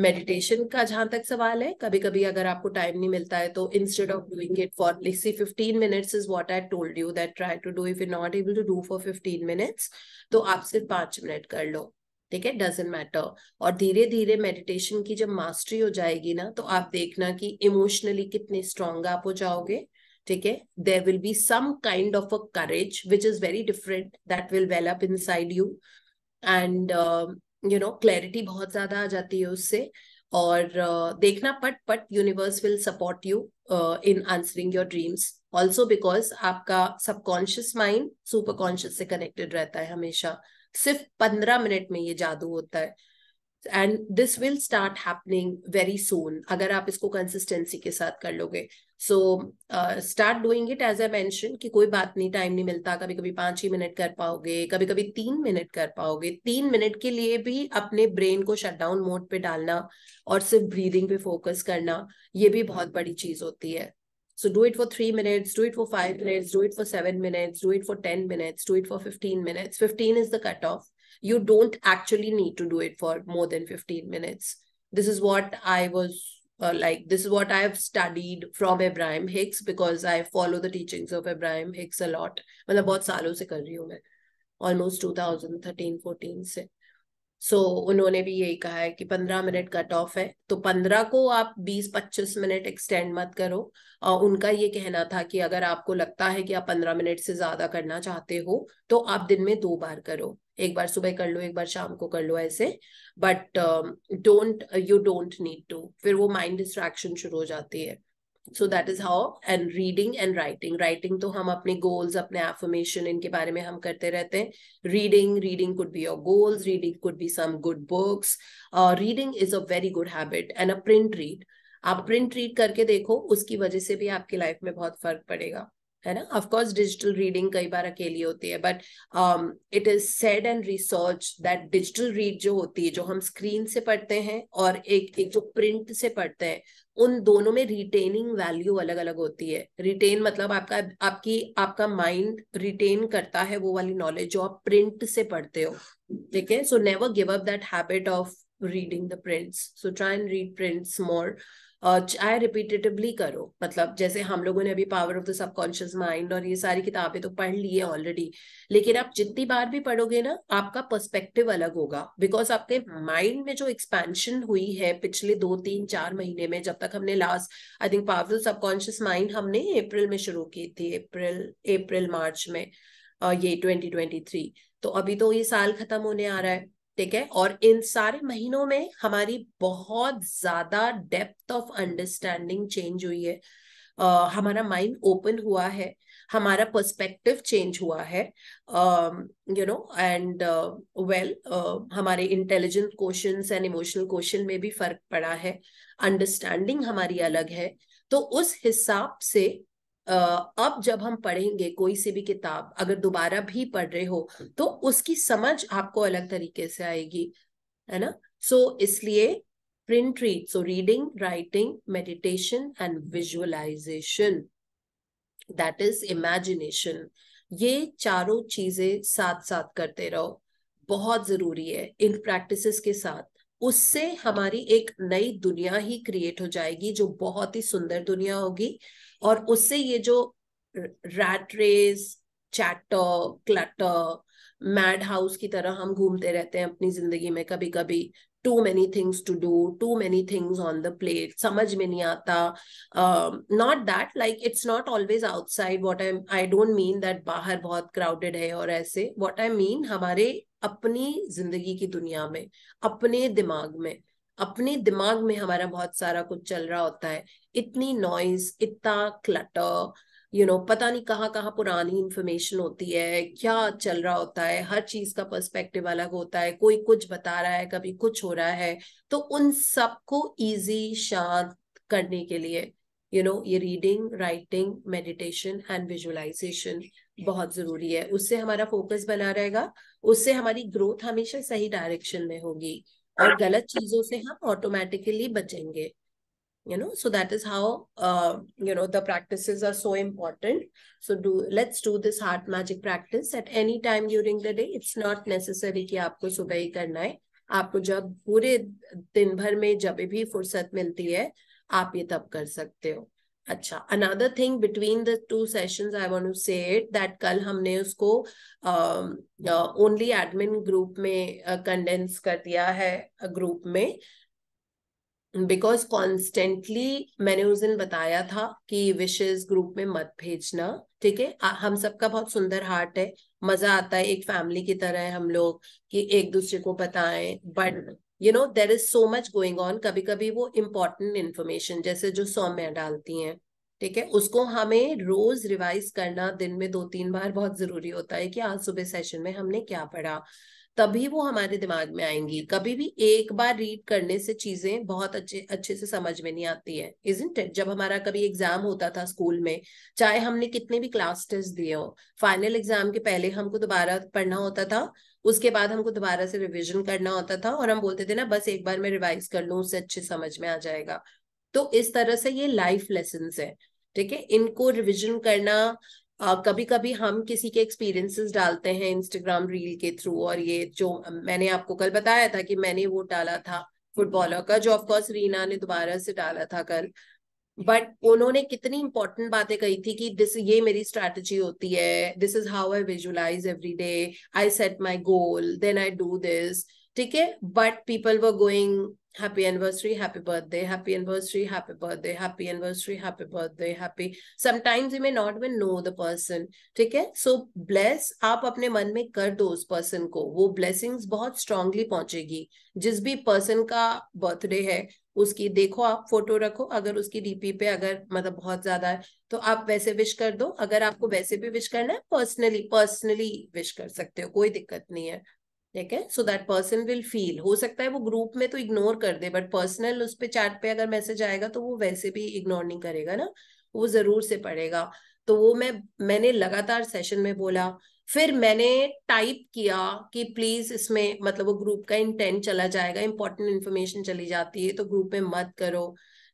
meditation का जहां तक सवाल है कभी कभी अगर आपको टाइम नहीं मिलता है तो instead of doing it for see fifteen minutes is what I told you that try to do if you not able to do for fifteen minutes तो आप सिर्फ पांच मिनट कर लो ठीक है डजेंट मैटर और धीरे धीरे मेडिटेशन की जब मास्टरी हो जाएगी ना तो आप देखना कि इमोशनली कितने स्ट्रांग आप हो जाओगे ठीक है there will be some kind of a courage which is very different that will up inside you and you know clarity बहुत ज्यादा आ जाती है उससे और uh, देखना पट पट universe will support you in answering your dreams also because आपका सबकॉन्शियस माइंड सुपर कॉन्शियस से कनेक्टेड रहता है हमेशा सिर्फ पंद्रह मिनट में ये जादू होता है and this will start happening very soon अगर आप इसको कंसिस्टेंसी के साथ कर लोगे so start doing it as I mention कि कोई बात नहीं टाइम नहीं मिलता कभी कभी पांच ही मिनट कर पाओगे कभी कभी तीन मिनट कर पाओगे तीन मिनट के लिए भी अपने ब्रेन को शटडाउन मोड पे डालना और सिर्फ ब्रीदिंग पे फोकस करना ये भी बहुत बड़ी चीज होती है so do it for three minutes do it for five minutes do it for seven minutes do it for ten minutes do it for fifteen minutes fifteen is the cut off you don't actually need to do it for more than 15 minutes this is what i was uh, like this is what i've studied from abraham hicks because i follow the teachings of abraham hicks a lot मतलब बहुत सालों से almost 2013 14 से सो so, उन्होंने भी यही कहा है कि पंद्रह मिनट कट ऑफ है तो पंद्रह को आप बीस पच्चीस मिनट एक्सटेंड मत करो और उनका ये कहना था कि अगर आपको लगता है कि आप पंद्रह मिनट से ज्यादा करना चाहते हो तो आप दिन में दो बार करो एक बार सुबह कर लो एक बार शाम को कर लो ऐसे but don't you don't need to फिर वो माइंड डिस्ट्रैक्शन शुरू हो जाती है so that is how and reading and writing writing तो हम अपने गोल्स अपने एफर्मेशन इनके बारे में हम करते रहते हैं reading reading could be your goals reading could be some good books reading is a very good habit and a print read आप प्रिंट रीड करके देखो उसकी वजह से भी आपकी लाइफ में बहुत फर्क पड़ेगा है ना ऑफ कोर्स डिजिटल रीडिंग कई बार अकेली होती है but it is said and research that digital read जो होती है जो हम स्क्रीन से पढ़ते हैं और एक एक जो प्रिंट से पढ़ते हैं उन दोनों में रिटेनिंग वैल्यू अलग अलग होती है रिटेन मतलब आपका आपकी आपका माइंड रिटेन करता है वो वाली नॉलेज जो आप प्रिंट से पढ़ते हो ठीक है so never give up that habit of reading the prints so try and read prints more चाहे रिपीटेटिवली करो मतलब जैसे हम लोगों ने अभी power of the subconscious mind और ये सारी किताबें तो पढ़ ली है ऑलरेडी लेकिन आप जितनी बार भी पढ़ोगे ना आपका पर्सपेक्टिव अलग होगा बिकॉज आपके माइंड में जो एक्सपेंशन हुई है पिछले दो तीन चार महीने में जब तक हमने last I think powerful subconscious mind हमने अप्रैल में शुरू की थी अप्रैल अप्रैल मार्च में ये ट्वेंटी ट्वेंटी थ्री तो अभी तो ये साल खत्म होने आ रहा है ठीक है और इन सारे महीनों में हमारी बहुत ज्यादा डेप्थ ऑफ अंडरस्टैंडिंग चेंज हुई है uh, हमारा माइंड ओपन हुआ है हमारा पर्सपेक्टिव चेंज हुआ है यू नो एंड वेल हमारे intelligent question and emotional question में भी फर्क पड़ा है अंडरस्टैंडिंग हमारी अलग है तो उस हिसाब से अब जब हम पढ़ेंगे कोई से भी किताब अगर दोबारा भी पढ़ रहे हो तो उसकी समझ आपको अलग तरीके से आएगी है ना सो so, इसलिए print read so reading writing meditation and visualisation that is imagination ये चारों चीजें साथ साथ करते रहो बहुत जरूरी है इन प्रैक्टिसेस के साथ उससे हमारी एक नई दुनिया ही क्रिएट हो जाएगी जो बहुत ही सुंदर दुनिया होगी और उससे ये जो rat race chatter clutter mad house की तरह हम घूमते रहते हैं अपनी जिंदगी में कभी कभी too many things to do too many things on the plate समझ में नहीं आता not that like it's not always outside what I I don't mean that बाहर बहुत क्राउडेड है और ऐसे वॉट आई मीन हमारे अपनी जिंदगी की दुनिया में अपने दिमाग में अपने दिमाग में हमारा बहुत सारा कुछ चल रहा होता है इतनी नॉइज इतना क्लटर यू नो पता नहीं कहाँ कहाँ पुरानी इंफॉर्मेशन होती है क्या चल रहा होता है हर चीज का पर्सपेक्टिव अलग होता है कोई कुछ बता रहा है कभी कुछ हो रहा है तो उन सबको इजी शांत करने के लिए यू नो ये reading writing meditation and visualisation बहुत जरूरी है उससे हमारा फोकस बना रहेगा उससे हमारी ग्रोथ हमेशा सही डायरेक्शन में होगी और गलत चीजों से हम ऑटोमेटिकली बचेंगे you know so that is how uh, you know the practices are so important so do let's do this heart magic practice at any time during the day it's not necessary कि आपको सुबह ही करना है आपको जब पूरे दिन भर में जब भी फुर्सत मिलती है आप ये तब कर सकते हो अच्छा another thing between the two sessions I want to say it that कल हमने उसको ओनली एडमिन ग्रुप में कंडेंस uh, कर दिया है ग्रुप में बिकॉज कॉन्स्टेंटली मैंने उस दिन बताया था कि विशेष ग्रुप में मत भेजना ठीक है हम सबका बहुत सुंदर हार्ट है मजा आता है एक फैमिली की तरह है हम लोग कि एक दूसरे को बताएं but you know there is so much going on कभी कभी वो इम्पोर्टेंट इन्फॉर्मेशन जैसे जो सौम्या डालती हैं ठीक है उसको हमें रोज रिवाइज करना दिन में दो तीन बार बहुत जरूरी होता है कि आज सुबह सेशन में हमने क्या पढ़ा तभी वो हमारे दिमाग में आएंगी कभी भी एक बार रीड करने से चीजें बहुत अच्छे अच्छे से समझ में नहीं आती है इजेंट इट जब हमारा कभी एग्जाम होता था स्कूल में चाहे हमने कितने भी क्लास टेस्ट दिए हो फाइनल एग्जाम के पहले हमको दोबारा पढ़ना होता था उसके बाद हमको दोबारा से रिविजन करना होता था और हम बोलते थे ना बस एक बार मैं रिवाइज कर लू उससे अच्छे समझ में आ जाएगा तो इस तरह से ये लाइफ लेसन है ठीक है इनको रिविजन करना आ, कभी कभी हम किसी के एक्सपीरियंसेस डालते हैं इंस्टाग्राम रील के थ्रू और ये जो मैंने आपको कल बताया था कि मैंने वो डाला था फुटबॉलर का जो ऑफकोर्स रीना ने दोबारा से डाला था कल बट उन्होंने कितनी इंपॉर्टेंट बातें कही थी कि दिस ये मेरी स्ट्रैटेजी होती है this is how I visualise every day I set my goal then I do this ठीक है but people were going happy anniversary happy birthday happy anniversary happy birthday happy anniversary happy birthday happy sometimes you may not even know the person ठीक है so bless आप अपने मन में कर दो उस person को वो blessings बहुत strongly पहुंचेगी जिस भी person का birthday है उसकी देखो आप फोटो रखो अगर उसकी डीपी पे अगर मतलब बहुत ज्यादा है तो आप वैसे विश कर दो अगर आपको वैसे भी विश करना है पर्सनली पर्सनली विश कर सकते हो कोई दिक्कत नहीं है ठीक है so that person will feel हो सकता है वो ग्रुप में तो इग्नोर कर दे बट पर्सनल उस पर चैट पे अगर मैसेज आएगा तो वो वैसे भी इग्नोर नहीं करेगा ना वो जरूर से पढ़ेगा तो वो मैं मैंने लगातार सेशन में बोला फिर मैंने टाइप किया कि प्लीज इसमें मतलब वो ग्रुप का इंटेंट चला जाएगा इंपॉर्टेंट इन्फॉर्मेशन चली जाती है तो ग्रुप में मत करो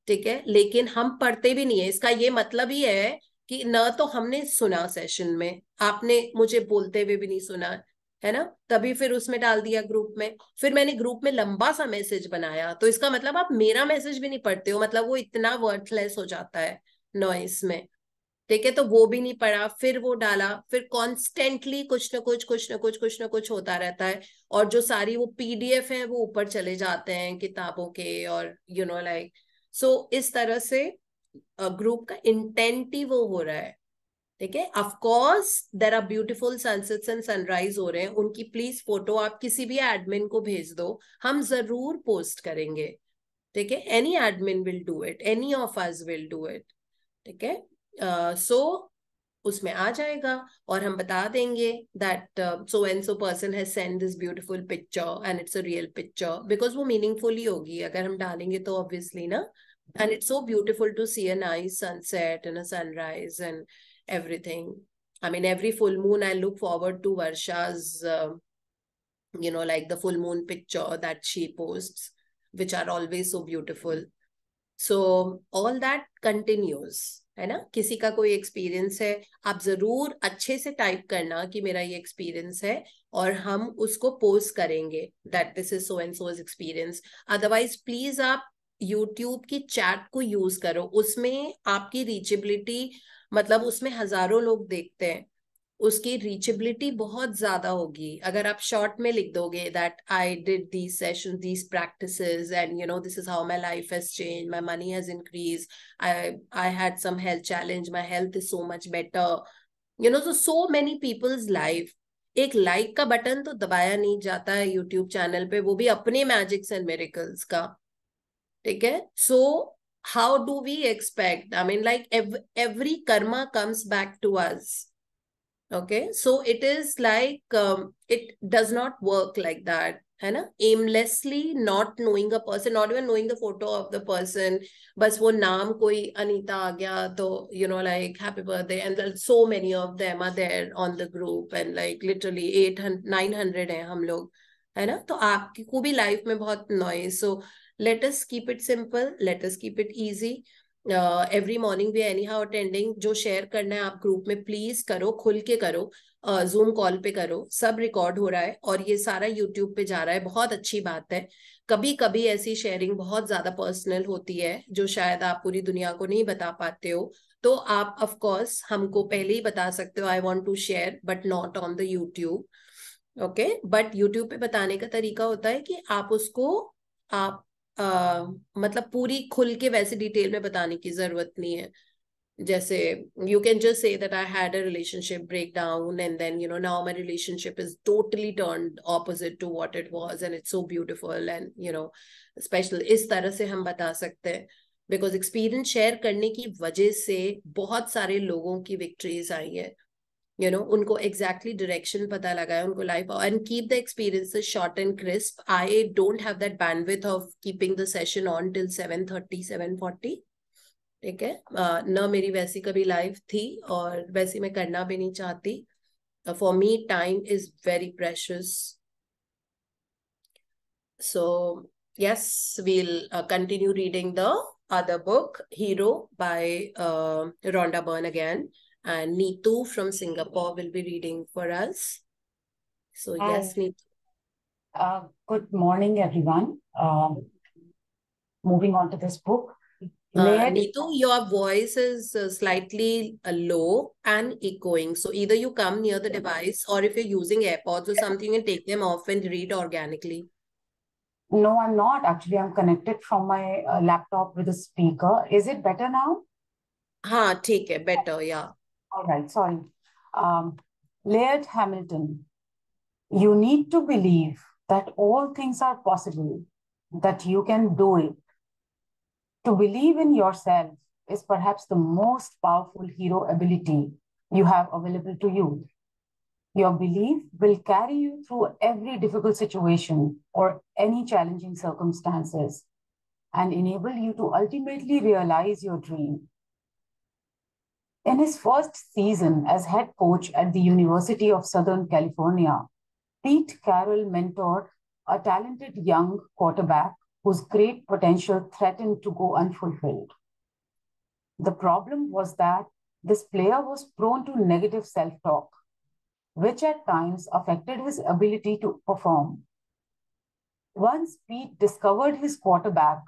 ठीक है लेकिन हम पढ़ते भी नहीं है इसका ये मतलब ही है कि न तो हमने सुना सेशन में आपने मुझे बोलते हुए भी नहीं सुना है ना तभी फिर उसमें डाल दिया ग्रुप में फिर मैंने ग्रुप में लंबा सा मैसेज बनाया तो इसका मतलब आप मेरा मैसेज भी नहीं पढ़ते हो मतलब वो इतना वर्थलेस हो जाता है नॉइस में ठीक है तो वो भी नहीं पढ़ा फिर वो डाला फिर कॉन्स्टेंटली कुछ ना कुछ कुछ ना कुछ कुछ ना कुछ होता रहता है और जो सारी वो पीडीएफ है वो ऊपर चले जाते हैं किताबों के और यू नो लाइक सो इस तरह से ग्रुप का इंटेंट ही वो हो रहा है ठीक है of course there are beautiful sunsets and sunrise हो रहे हैं उनकी प्लीज फोटो आप किसी भी एडमिन को भेज दो हम जरूर पोस्ट करेंगे ठीक है any admin will do it any of us will do it ठीक है सो uh, उसमें आ जाएगा और हम बता देंगे that so and so person has send this beautiful picture and it's a real picture because वो ही होगी अगर हम डालेंगे तो ऑब्वियसली ना and it's so beautiful to see a nice sunset and a sunrise and everything. I mean, every full moon, I look forward to Varsha's, uh, you know, like the full moon picture that she posts, which are always so beautiful. So all that continues. है ना किसी का कोई experience है आप जरूर अच्छे से टाइप करना कि मेरा ये एक्सपीरियंस है और हम उसको पोस्ट करेंगे that this is so and so experience otherwise please आप यूट्यूब की चैट को यूज करो उसमें आपकी रीचेबिलिटी मतलब उसमें हजारों लोग देखते हैं उसकी रीचेबिलिटी बहुत ज्यादा होगी अगर आप शॉर्ट में लिख दोगे that I did these session these practice and you know this is how my life has change my money has increase I I had some health challenge my health is so much better you know so so many people's life एक like like का button तो दबाया नहीं जाता है YouTube channel पे वो भी अपने मैजिक्स एंड मेरिकल्स का ठीक है so how do we expect i mean like ev- every karma comes back to us okay so it is like um, it does not work like that and aimlessly not knowing a person not even knowing the photo of the person but wo naam koi anita agya to you know like happy birthday and so many of them are there on the group and like literally 800 900 hai hum log hai na to aapki ko bhi life mein bahut noise so let us keep it simple let us keep it easy every morning we anyhow attending जो share करना है आप group में please करो खुल के करो zoom uh, call पे करो सब रिकॉर्ड हो रहा है और ये सारा यूट्यूब पे जा रहा है बहुत अच्छी बात है कभी कभी ऐसी शेयरिंग बहुत ज्यादा पर्सनल होती है जो शायद आप पूरी दुनिया को नहीं बता पाते हो तो आप ऑफ कोर्स हमको पहले ही बता सकते हो I want to share but not on the YouTube okay but YouTube पे बताने का तरीका होता है कि आप उसको आप मतलब पूरी खुल के वैसे डिटेल में बताने की जरूरत नहीं है जैसे you can just say that I had a relationship break down and then you know now my relationship is totally turn opposite to what it was and it's so beautiful and you know special इस तरह से हम बता सकते हैं because experience share करने की वजह से बहुत सारे लोगों की विक्ट्रीज आई है यू नो उनको एग्जैक्टली डायरेक्शन पता लगा है उनको life and keep the experience short and crisp I don't have that bandwidth of keeping the session on till seven thirty seven forty ठीक है न मेरी वैसी कभी लाइफ थी और वैसी मैं करना भी नहीं चाहती for me time is very precious so yes we'll continue reading the the other book hero by uh, rhonda And Neetu from Singapore will be reading for us. So, Hi. Oh. yes, Neetu. Uh, good morning, everyone. Um, moving on to this book. Uh, Neetu, your voice is uh, slightly uh, low and echoing. So either you come near the device or if you're using AirPods or something, you can take them off and read organically. No, I'm not. Actually, I'm connected from my uh, laptop with a speaker. Is it better now? Ha, take it. Better, yeah all right, sorry. Um, Laird Hamilton, you need to believe that all things are possible, that you can do it. To believe in yourself is perhaps the most powerful hero ability you have available to you. Your belief will carry you through every difficult situation or any challenging circumstances and enable you to ultimately realize your dream in his first season as head coach at the University of Southern California, Pete Carroll mentored a talented young quarterback whose great potential threatened to go unfulfilled. The problem was that this player was prone to negative self talk, which at times affected his ability to perform. Once Pete discovered his quarterback,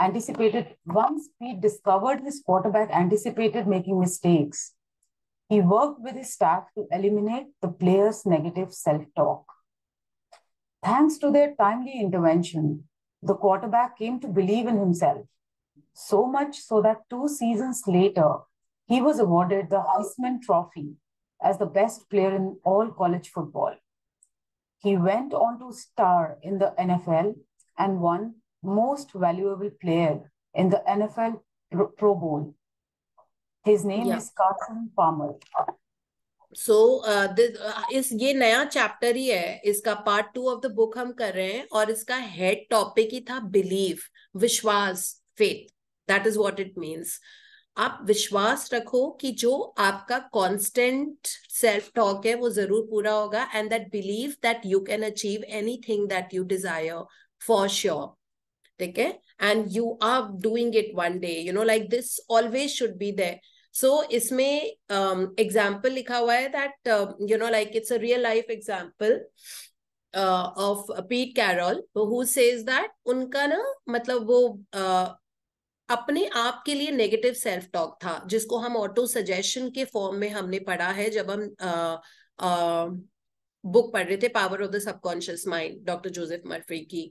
anticipated, once he discovered his quarterback anticipated making mistakes, he worked with his staff to eliminate the player's negative self talk. Thanks to their timely intervention, the quarterback came to believe in himself, so much so that two seasons later, he was awarded the Heisman Trophy as the best player in all college football. He went on to star in the NFL and won most valuable player in the NFL Pro Bowl. His name yeah. is Carson Palmer. So this is ये नया chapter ही है इसका part two of the book हम कर रहे हैं और इसका हेड टॉपिक ही था बिलीव विश्वास faith that is what it means आप विश्वास रखो कि जो आपका कांस्टेंट सेल्फ टॉक है वो जरूर पूरा होगा and that believe that you can achieve anything that you desire for sure ठीक है and you are doing it one day you know like this always should be there so इसमें example um, लिखा हुआ है that you know like it's a real life example of Pete Carroll who says that उनका ना मतलब वो uh, अपने आप के लिए नेगेटिव सेल्फ टॉक था जिसको हम ऑटो सजेशन के फॉर्म में हमने पढ़ा है जब हम uh, uh, बुक पढ़ रहे थे power of the subconscious mind doctor Joseph Murphy की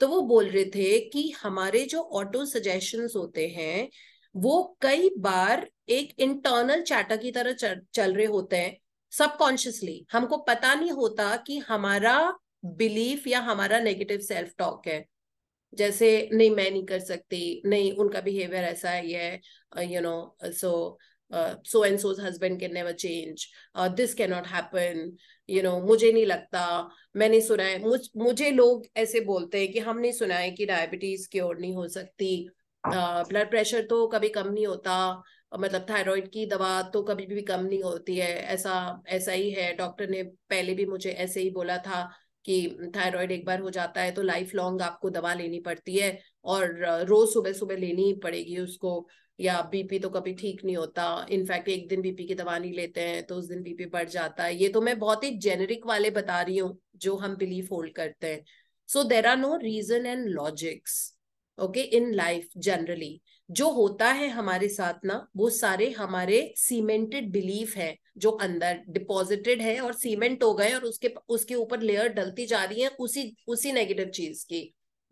तो वो बोल रहे थे कि हमारे जो ऑटो सजेशन होते हैं वो कई बार एक इंटरनल चैटर की तरह चल रहे होते हैं सबकॉन्शियसली हमको पता नहीं होता कि हमारा बिलीफ या हमारा नेगेटिव सेल्फ टॉक है जैसे नहीं मैं नहीं कर सकती नहीं उनका बिहेवियर ऐसा है you know so uh, so and so's husband can never change uh, this cannot happen you know मुझे नहीं लगता मैंने सुना है मुझ मुझे लोग ऐसे बोलते हैं कि हमने सुना है कि डायबिटीज क्योर नहीं हो सकती ब्लड uh, प्रेशर तो कभी कम नहीं होता मतलब थायराइड की दवा तो कभी भी कम नहीं होती है ऐसा ऐसा ही है डॉक्टर ने पहले भी मुझे ऐसे ही बोला था कि थायराइड एक बार हो जाता है तो लाइफ लॉन्ग आपको दवा लेनी पड़ती है और uh, रोज सुबह सुबह लेनी ही पड़ेगी उसको या बीपी तो कभी ठीक नहीं होता इनफैक्ट एक दिन बीपी की दवा नहीं लेते हैं तो उस दिन बीपी बढ़ जाता है ये तो मैं बहुत ही जेनेरिक वाले बता रही हूँ जो हम बिलीव होल्ड करते हैं so there are no reason and logics okay in life generally जो होता है हमारे साथ ना वो सारे हमारे सीमेंटेड बिलीफ है जो अंदर डिपॉजिटेड है और सीमेंट हो गए और उसके उसके ऊपर लेयर डलती जा रही है उसी उसी नेगेटिव चीज की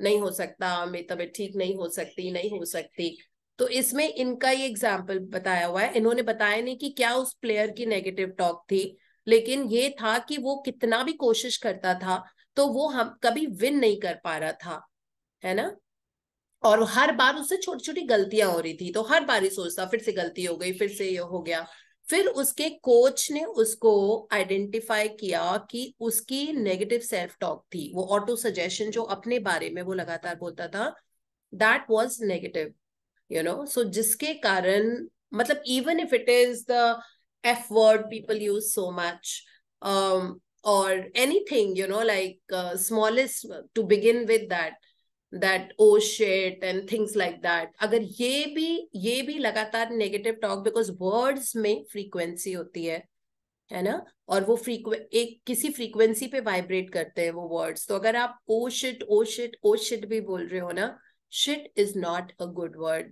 नहीं हो सकता मेरी तबीयत ठीक नहीं हो सकती नहीं हो सकती तो इसमें इनका ये एग्जाम्पल बताया हुआ है इन्होंने बताया नहीं कि क्या उस प्लेयर की नेगेटिव टॉक थी लेकिन ये था कि वो कितना भी कोशिश करता था तो वो हम कभी विन नहीं कर पा रहा था है ना और हर बार उससे छोटी छोटी गलतियां हो रही थी तो हर बार ही सोचता फिर से गलती हो गई फिर से ये हो गया फिर उसके कोच ने उसको आइडेंटिफाई किया कि उसकी नेगेटिव सेल्फ टॉक थी वो ऑटो सजेशन जो अपने बारे में वो लगातार बोलता था that was negative you know so जिसके कारण मतलब even if it is the F word people use so much और anything you know like smallest to begin with that that oh shit and things like that अगर ये भी ये भी लगातार नेगेटिव टॉक बिकॉज वर्ड्स में frequency होती है है ना और वो फ्रीक्वे एक किसी फ्रीक्वेंसी पे वाइब्रेट करते हैं वो वर्ड्स तो अगर आप oh shit oh shit oh shit भी बोल रहे हो ना shit is not a good word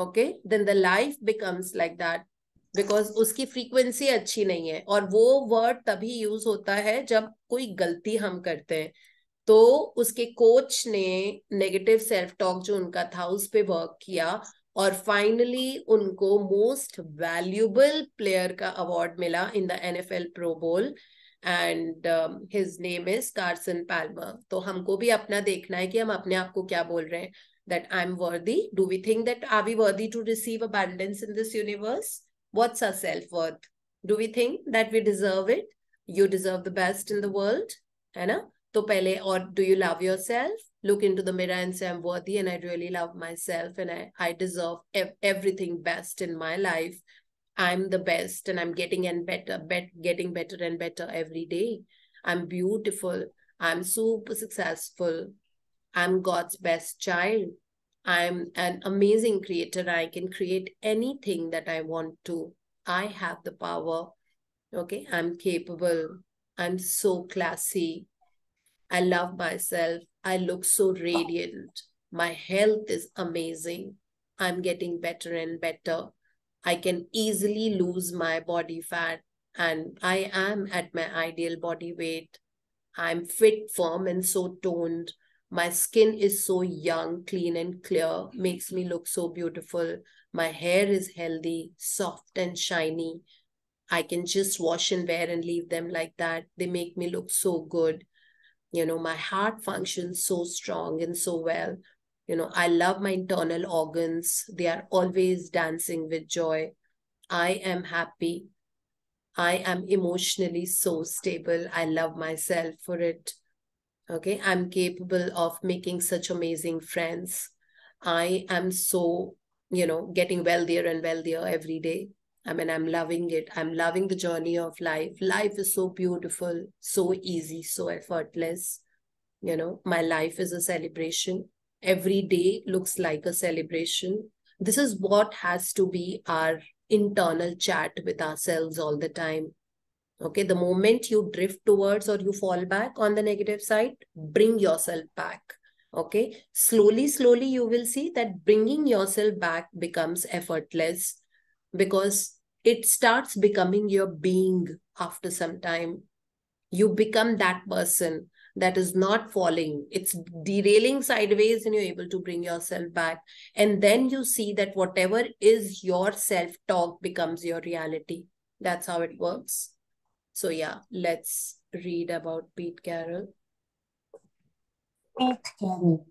okay then the life becomes like that because उसकी फ्रीक्वेंसी अच्छी नहीं है और वो वर्ड तभी यूज होता है जब कोई गलती हम करते हैं तो उसके कोच ने नेगेटिव सेल्फ टॉक जो उनका था उस पर वर्क किया और फाइनली उनको मोस्ट वैल्यूबल प्लेयर का अवार्ड मिला in the N F L pro bowl and his name is Carson Palmer तो हमको भी अपना देखना है कि हम अपने आप को क्या बोल रहे हैं that I'm worthy? Do we think that are we worthy to receive abundance in this universe? What's our self worth? Do we think that we deserve it? You deserve the best in the world, Anna. So, pele or do you love yourself? Look into the mirror and say I'm worthy and I really love myself and I I deserve ev- everything best in my life. I'm the best and I'm getting and better, bet, getting better and better every day. I'm beautiful. I'm super successful. I'm God's best child. I'm an amazing creator. I can create anything that I want to. I have the power. Okay. I'm capable. I'm so classy. I love myself. I look so radiant. My health is amazing. I'm getting better and better. I can easily lose my body fat and I am at my ideal body weight. I'm fit, firm, and so toned my skin is so young clean and clear makes me look so beautiful my hair is healthy soft and shiny i can just wash and wear and leave them like that they make me look so good you know my heart functions so strong and so well you know i love my internal organs they are always dancing with joy i am happy i am emotionally so stable i love myself for it okay i'm capable of making such amazing friends i am so you know getting wealthier and wealthier every day i mean i'm loving it i'm loving the journey of life life is so beautiful so easy so effortless you know my life is a celebration every day looks like a celebration this is what has to be our internal chat with ourselves all the time Okay, the moment you drift towards or you fall back on the negative side, bring yourself back. Okay, slowly, slowly, you will see that bringing yourself back becomes effortless because it starts becoming your being after some time. You become that person that is not falling it's derailing sideways and you're able to bring yourself back and then you see that whatever is your self talk becomes your reality that's how it works so yeah, let's read about Pete Carroll. Pete Carroll.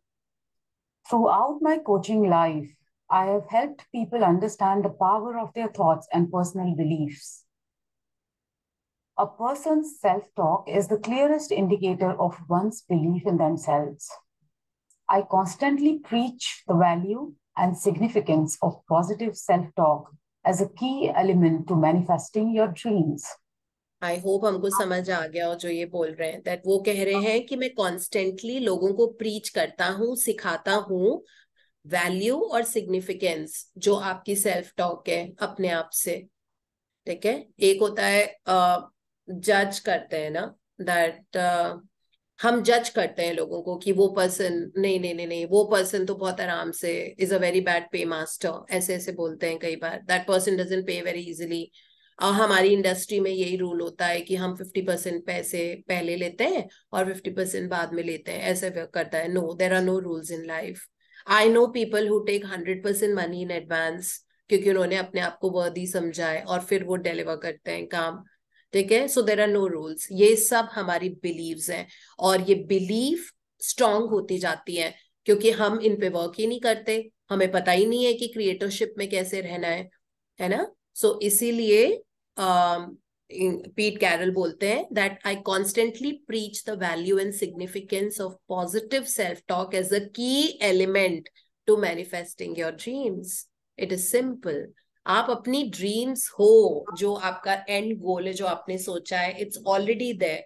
Throughout my coaching life, I have helped people understand the power of their thoughts and personal beliefs. A person's self talk is the clearest indicator of one's belief in themselves. I constantly preach the value and significance of positive self talk as a key element to manifesting your dreams. I hope हमको हाँ। समझ आ गया और जो ये बोल रहे हैं दैट वो कह रहे हाँ। हैं कि मैं कॉन्स्टेंटली लोगों को प्रीच करता हूँ सिखाता हूँ वैल्यू और सिग्निफिकेंस जो आपकी सेल्फ टॉक है अपने आप से ठीक है एक होता है जज uh, करते हैं ना दैट uh, हम जज करते हैं लोगों को कि वो पर्सन नहीं नहीं नहीं नहीं वो पर्सन तो बहुत आराम से is a very bad pay master ऐसे ऐसे बोलते हैं कई बार that person doesn't pay very easily और हमारी इंडस्ट्री में यही रूल होता है कि हम फिफ्टी परसेंट पैसे पहले लेते हैं और फिफ्टी परसेंट बाद में लेते हैं ऐसे करता है no there are no rules in life I know people who take hundred percent money in advance क्योंकि उन्होंने अपने आप को वर्दी समझा है और फिर वो डिलीवर करते हैं काम ठीक है so there are no rules ये सब हमारी बिलीव हैं और ये बिलीव स्ट्रांग होती जाती है क्योंकि हम इन पे वर्क ही नहीं करते हमें पता ही नहीं है कि क्रिएटरशिप में कैसे रहना है है ना सो so, इसीलिए पीट um, कैरल बोलते हैं that I constantly preach the value and significance of positive self talk as a key element to manifesting your dreams it is simple आप अपनी ड्रीम्स हो जो आपका एंड गोल है जो आपने सोचा है it's already there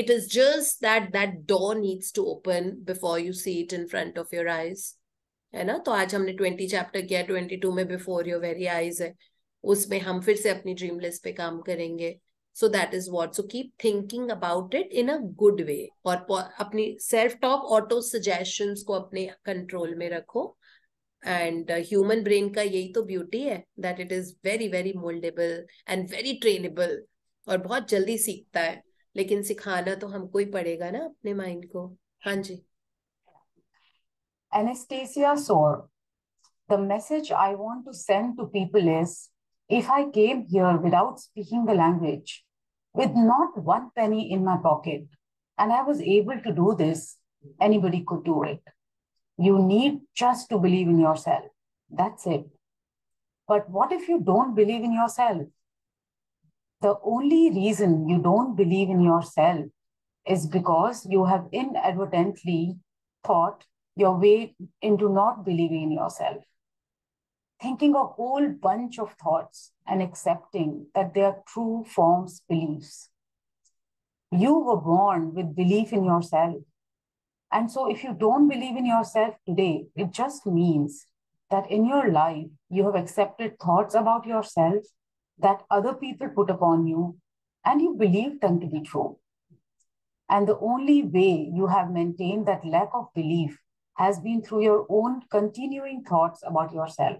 it is just that that door needs to open before you see it in front of your eyes है ना तो आज हमने ट्वेंटी चैप्टर किया ट्वेंटी टू में बिफोर योर वेरी आईज है उसमें हम फिर से अपनी ड्रीम लिस्ट पे काम करेंगे so that is what so keep thinking about it in a good way और अपनी सेल्फ टॉप ऑटो सजेशन को अपने कंट्रोल में रखो एंड ह्यूमन ब्रेन का यही तो ब्यूटी है that it is very very mouldable and very trainable और बहुत जल्दी सीखता है लेकिन सिखाना तो हमको ही पड़ेगा ना अपने माइंड को हाँ जी एनेस्थीसिया सोर the message I want to send to people is if I came here without speaking the language, with not one penny in my pocket, and I was able to do this, anybody could do it. You need just to believe in yourself. That's it. But what if you don't believe in yourself? The only reason you don't believe in yourself is because you have inadvertently thought your way into not believing in yourself thinking a whole bunch of thoughts and accepting that they are true forms beliefs. You were born with belief in yourself. And so, if you don't believe in yourself today, it just means that in your life, you have accepted thoughts about yourself that other people put upon you and you believe them to be true. And the only way you have maintained that lack of belief has been through your own continuing thoughts about yourself.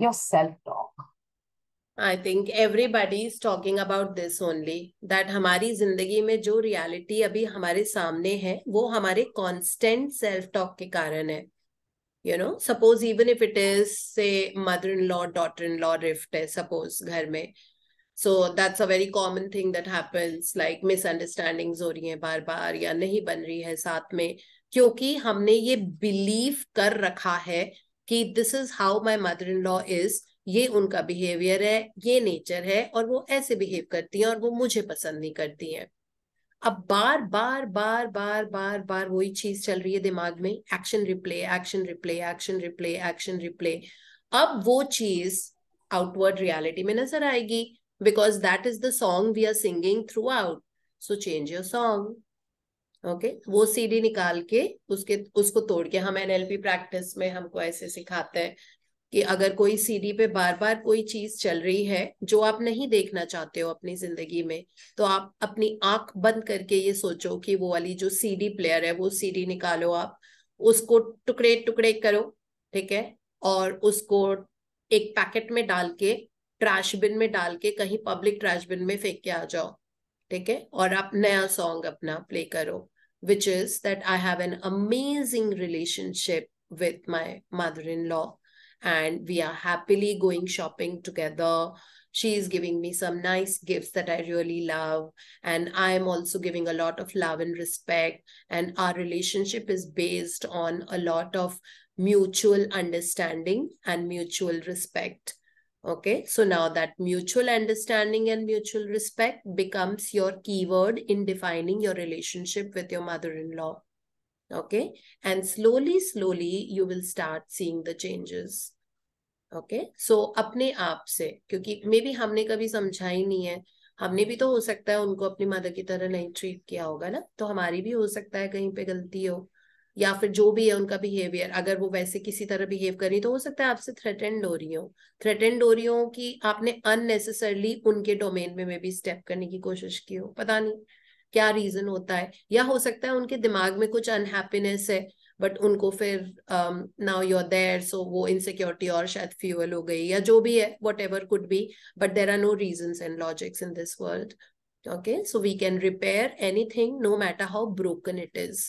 your self-talk? I think everybody is talking about this only that हमारी जिंदगी में जो reality अभी हमारे सामने है वो हमारे कॉन्स्टेंट सेल्फ टॉक के कारण है you know suppose even if it is say mother in law daughter in law rift है सपोज घर में so that's a very common thing that happens like misunderstandings हो रही है बार बार या नहीं बन रही है साथ में क्योंकि हमने ये बिलीव कर रखा है कि this is how my mother in law is ये उनका बिहेवियर है ये नेचर है और वो ऐसे बिहेव करती हैं और वो मुझे पसंद नहीं करती हैं अब बार बार बार बार बार बार वही चीज चल रही है दिमाग में action replay action replay action replay action replay अब वो चीज आउटवर्ड रियलिटी में नजर आएगी because that is the song we are singing throughout so change your song okay okay? वो सीडी निकाल के उसके उसको तोड़ के हम एनएलपी प्रैक्टिस में हमको ऐसे सिखाते हैं कि अगर कोई सीडी पे बार बार कोई चीज चल रही है जो आप नहीं देखना चाहते हो अपनी जिंदगी में तो आप अपनी आंख बंद करके ये सोचो कि वो वाली जो सीडी प्लेयर है वो सीडी निकालो आप उसको टुकड़े टुकड़े करो ठीक है और उसको एक पैकेट में डाल के ट्रैश बिन में डाल के कहीं पब्लिक ट्रैश बिन में फेंक के आ जाओ ठीक है और आप नया सॉन्ग अपना प्ले करो which is that I have an amazing relationship with my mother in law. And we are happily going shopping together. She is giving me some nice gifts that I really love. And I'm also giving a lot of love and respect. And our relationship is based on a lot of mutual understanding and mutual respect. Okay, so now that mutual understanding and mutual respect becomes your keyword in defining your relationship with your mother in law. Okay, and slowly, slowly, you will start seeing the changes. Okay okay? So so, अपने आप से क्योंकि मे भी हमने कभी समझा ही नहीं है हमने भी तो हो सकता है उनको अपनी मदर की तरह नहीं ट्रीट किया होगा ना तो हमारी भी हो सकता है कहीं पे गलती हो या फिर जो भी है उनका बिहेवियर अगर वो वैसे किसी तरह बिहेव करी तो हो सकता है आपसे थ्रेटेंड हो रही हो थ्रेटेंड हो रही हो कि आपने अननेसेसरली उनके डोमेन में, मे भी स्टेप करने की कोशिश की हो पता नहीं क्या रीजन होता है या हो सकता है उनके दिमाग में कुछ अनहैप्पीनेस है बट उनको फिर नाउ योर देयर सो वो इनसिक्योरिटी और शायद फ्यूअल हो गई या जो भी है whatever could be but there are no reason and logics in this world okay so we can repair anything no matter how broken it is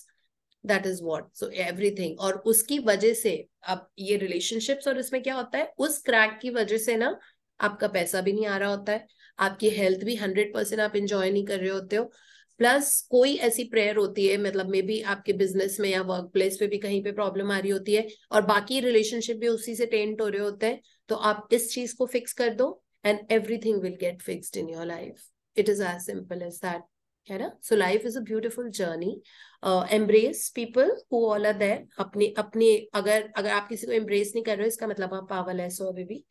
that is what so everything और उसकी वजह से अब ये relationships और इसमें क्या होता है उस क्रैक की वजह से ना आपका पैसा भी नहीं आ रहा होता है आपकी हेल्थ भी हंड्रेड परसेंट आप इंजॉय नहीं कर रहे होते हो प्लस कोई ऐसी प्रेयर होती है मतलब मे बी आपके बिजनेस में या वर्क प्लेस पे भी कहीं पे प्रॉब्लम आ रही होती है और बाकी रिलेशनशिप भी उसी से टेंट हो रहे होते हैं तो आप इस चीज को फिक्स कर दो and everything will get fixed in your life it is as simple as that है ना so life is a beautiful journey embrace people who all are there अपने अपने अगर अगर आप किसी को एम्ब्रेस नहीं कर रहे हो इसका मतलब आप पावल है सो अभी भी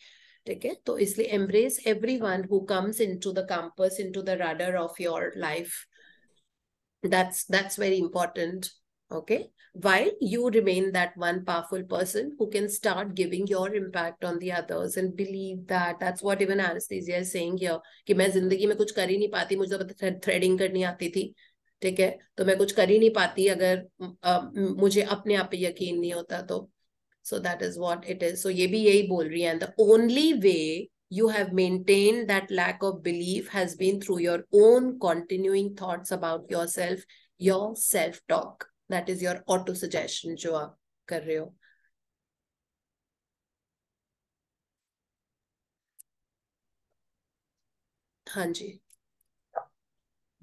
ठीक है तो इसलिए embrace everyone who comes into the campus into the rudder of your life that's that's very important okay while you remain that one powerful person who can start giving your impact on the others and believe that that's what even anesthesia is saying here ki main zindagi mein kuch kar hi nahi pati mujhe पता threading करनी आती थी ठीक है तो मैं कुछ कर ही नहीं पाती अगर आ, mujhe apne aap pe yakeen nahi hota to so that is what it is so ye bhi yahi bol rahi hai and the only way you have maintained that lack of belief has been through your own continuing thoughts about yourself your self talk that is your auto suggestion Jo आप kar रहे हाँ जी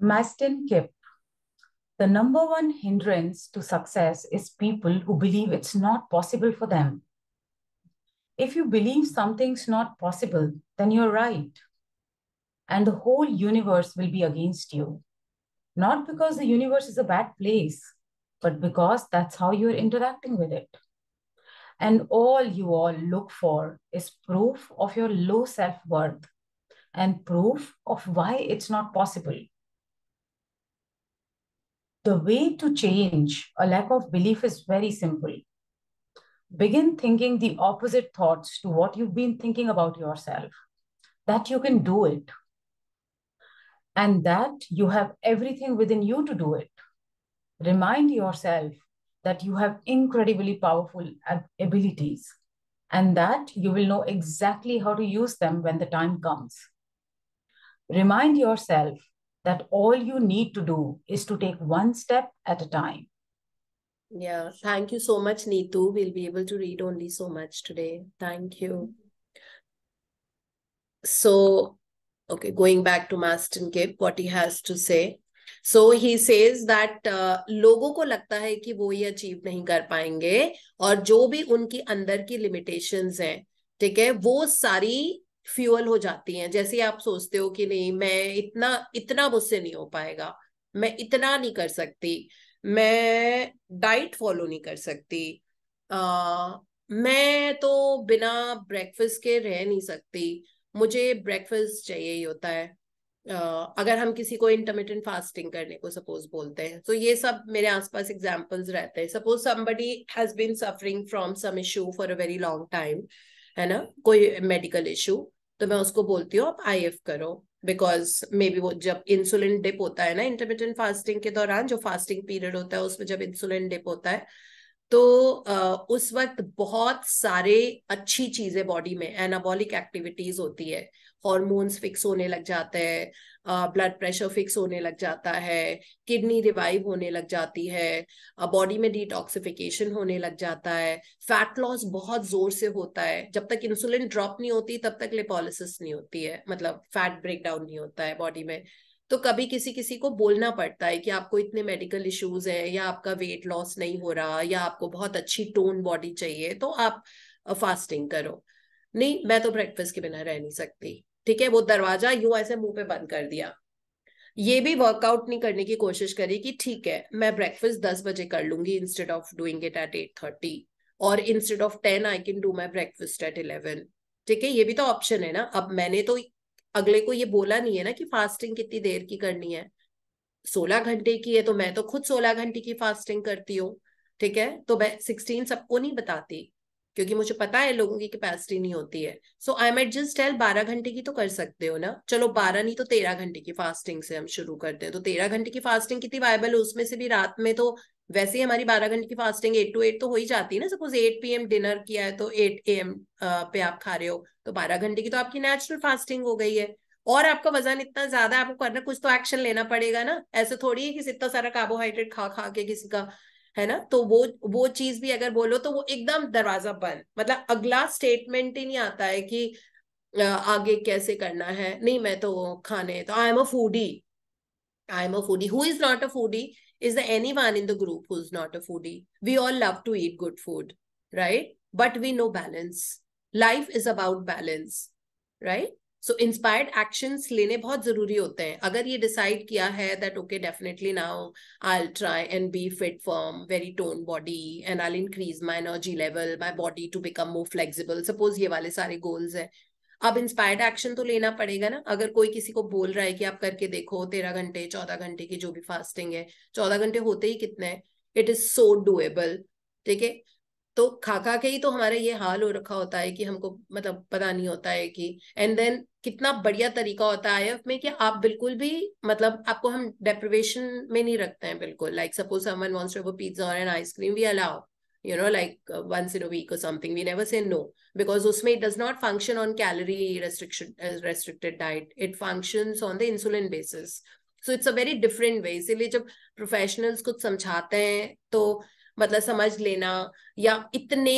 Mastin Kip. The number one hindrance to success is people who believe it's not possible for them. If you believe something's not possible, then you're right. And the whole universe will be against you. Not because the universe is a bad place, but because that's how you're interacting with it. And all you all look for is proof of your low self worth and proof of why it's not possible. The way to change a lack of belief is very simple. Begin thinking the opposite thoughts to what you've been thinking about yourself, that you can do it, and that you have everything within you to do it remind yourself that you have incredibly powerful abilities and that you will know exactly how to use them when the time comes. Remind yourself that all you need to do is to take one step at a time. Yeah, thank you so much, Neetu. We'll be able to read only so much today. Thank you. So, okay, going back to Maston Kip, what he has to say. So he says that लोगों को लगता है कि वो ये achieve नहीं कर पाएंगे और जो भी उनकी अंदर की लिमिटेशंस हैं ठीक है वो सारी फ्यूअल हो जाती हैं जैसे आप सोचते हो कि नहीं मैं इतना इतना मुझसे नहीं हो पाएगा मैं इतना नहीं कर सकती मैं डाइट फॉलो नहीं कर सकती आ, मैं तो बिना ब्रेकफास्ट के रह नहीं सकती मुझे ब्रेकफास्ट चाहिए ही होता है अगर हम किसी को इंटरमीडियंट फास्टिंग करने को सपोज बोलते हैं तो ये सब मेरे आसपास एग्जांपल्स रहते हैं suppose somebody has been suffering from some issue for a very long time है ना कोई मेडिकल इशू तो मैं उसको बोलती हूँ आप आई एफ करो बिकॉज मे बी वो जब इंसुलिन डिप होता है ना इंटरमीडियंट फास्टिंग के दौरान जो फास्टिंग पीरियड होता है उसमें जब इंसुलिन डिप होता है तो uh, उस वक्त बहुत सारे अच्छी चीजें बॉडी में एनाबॉलिक एक्टिविटीज होती है हॉर्मोन्स फिक्स होने लग जाते हैं ब्लड प्रेशर फिक्स होने लग जाता है किडनी रिवाइव होने लग जाती है बॉडी में डिटॉक्सिफिकेशन होने लग जाता है फैट लॉस बहुत जोर से होता है जब तक इंसुलिन ड्रॉप नहीं होती तब तक लिपोलिसिस नहीं होती है मतलब फैट ब्रेक डाउन नहीं होता है बॉडी में तो कभी किसी किसी को बोलना पड़ता है कि आपको इतने मेडिकल इश्यूज हैं या आपका वेट लॉस नहीं हो रहा या आपको बहुत अच्छी टोन बॉडी चाहिए तो आप फास्टिंग करो नहीं मैं तो ब्रेकफास्ट के बिना रह नहीं सकती ठीक है वो दरवाजा यू ऐसे मुंह पे बंद कर दिया ये भी वर्कआउट नहीं करने की कोशिश करी कि ठीक है मैं ब्रेकफास्ट दस बजे कर लूंगी instead of doing it at at thirty और instead of ten I can do my breakfast at eleven ठीक है ये भी तो ऑप्शन है ना अब मैंने तो अगले को ये बोला नहीं है ना कि फास्टिंग कितनी देर की करनी है सोलह घंटे की है तो मैं तो खुद सोलह घंटे की फास्टिंग करती हूँ ठीक है तो मैं सिक्सटीन सबको नहीं बताती क्योंकि मुझे पता है लोगों की कैपेसिटी नहीं होती है so I might just till बारह घंटे की तो कर सकते हो ना चलो बारह नहीं तो तेरह घंटे की फास्टिंग से हम शुरू करते हैं तो तेरह घंटे की फास्टिंग कितनी वायबल है उसमें से भी रात में तो वैसे ही हमारी बारह घंटे की फास्टिंग एट टू एट तो हो ही जाती है ना suppose eight P M dinner किया है तो एट ए एम पे आप खा रहे हो तो बारह घंटे की तो आपकी नेचुरल फास्टिंग हो गई है और आपका वजन इतना ज्यादा आपको करना कुछ तो एक्शन लेना पड़ेगा ना ऐसे थोड़ी है कि इतना सारा कार्बोहाइड्रेट खा खा के किसी का है ना तो वो वो चीज भी अगर बोलो तो वो एकदम दरवाजा बंद मतलब अगला स्टेटमेंट ही नहीं आता है कि आगे कैसे करना है नहीं मैं तो खाने तो I am a foodie I am a foodie who is not a foodie is the anyone in the group who is not a foodie we all love to eat good food right but we know balance life is about balance right so inspired actions लेने बहुत जरूरी होते हैं अगर ये decide किया है that okay definitely now I try and be fit form very tone body and I increase my energy level my body to become more flexible suppose ये वाले सारे गोल्स है अब इंस्पायर्ड एक्शन तो लेना पड़ेगा ना अगर कोई किसी को बोल रहा है कि आप करके देखो तेरह घंटे चौदह घंटे की जो भी फास्टिंग है चौदह घंटे होते ही कितने इट इज सो डुएबल ठीक है तो खा खा के ही तो हमारा ये हाल हो रखा होता है कि हमको मतलब पता नहीं होता है कि एंड देन कितना बढ़िया तरीका होता है में कि आप बिल्कुल भी मतलब आपको हम डेप्रिवेशन में नहीं रखते हैं बिल्कुल like suppose someone wants to pizza और an ice cream we allow you know like once in a week और something we never say no because उसमें it does not function on calorie restricted diet it function on the insulin basis so it's a very different way इसीलिए जब professionals कुछ समझाते हैं तो मतलब समझ लेना या इतने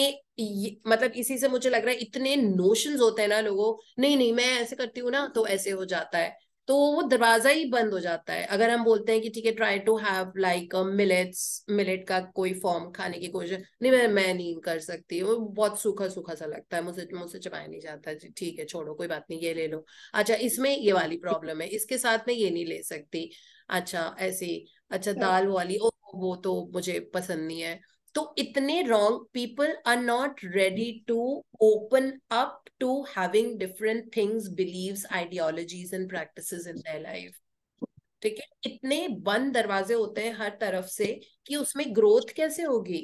मतलब इसी से मुझे लग रहा है इतने नोशंस होते हैं ना लोगों नहीं नहीं मैं ऐसे करती हूँ ना तो ऐसे हो जाता है तो वो दरवाजा ही बंद हो जाता है अगर हम बोलते हैं कि ठीक है try to have like millets millet का कोई फॉर्म खाने की कोशिश नहीं मैं मैं नहीं कर सकती वो बहुत सूखा सूखा सा लगता है मुझसे मुझसे चबाया नहीं जाता जी ठीक है छोड़ो कोई बात नहीं ये ले लो अच्छा इसमें ये वाली प्रॉब्लम है इसके साथ में ये नहीं ले सकती अच्छा ऐसे अच्छा हाँ। दाल वाली ओ वो तो मुझे पसंद नहीं है तो इतने wrong people are not ready to open up to having different things beliefs ideologies and practice in their life ठीक है इतने बंद दरवाजे होते हैं हर तरफ से कि उसमें ग्रोथ कैसे होगी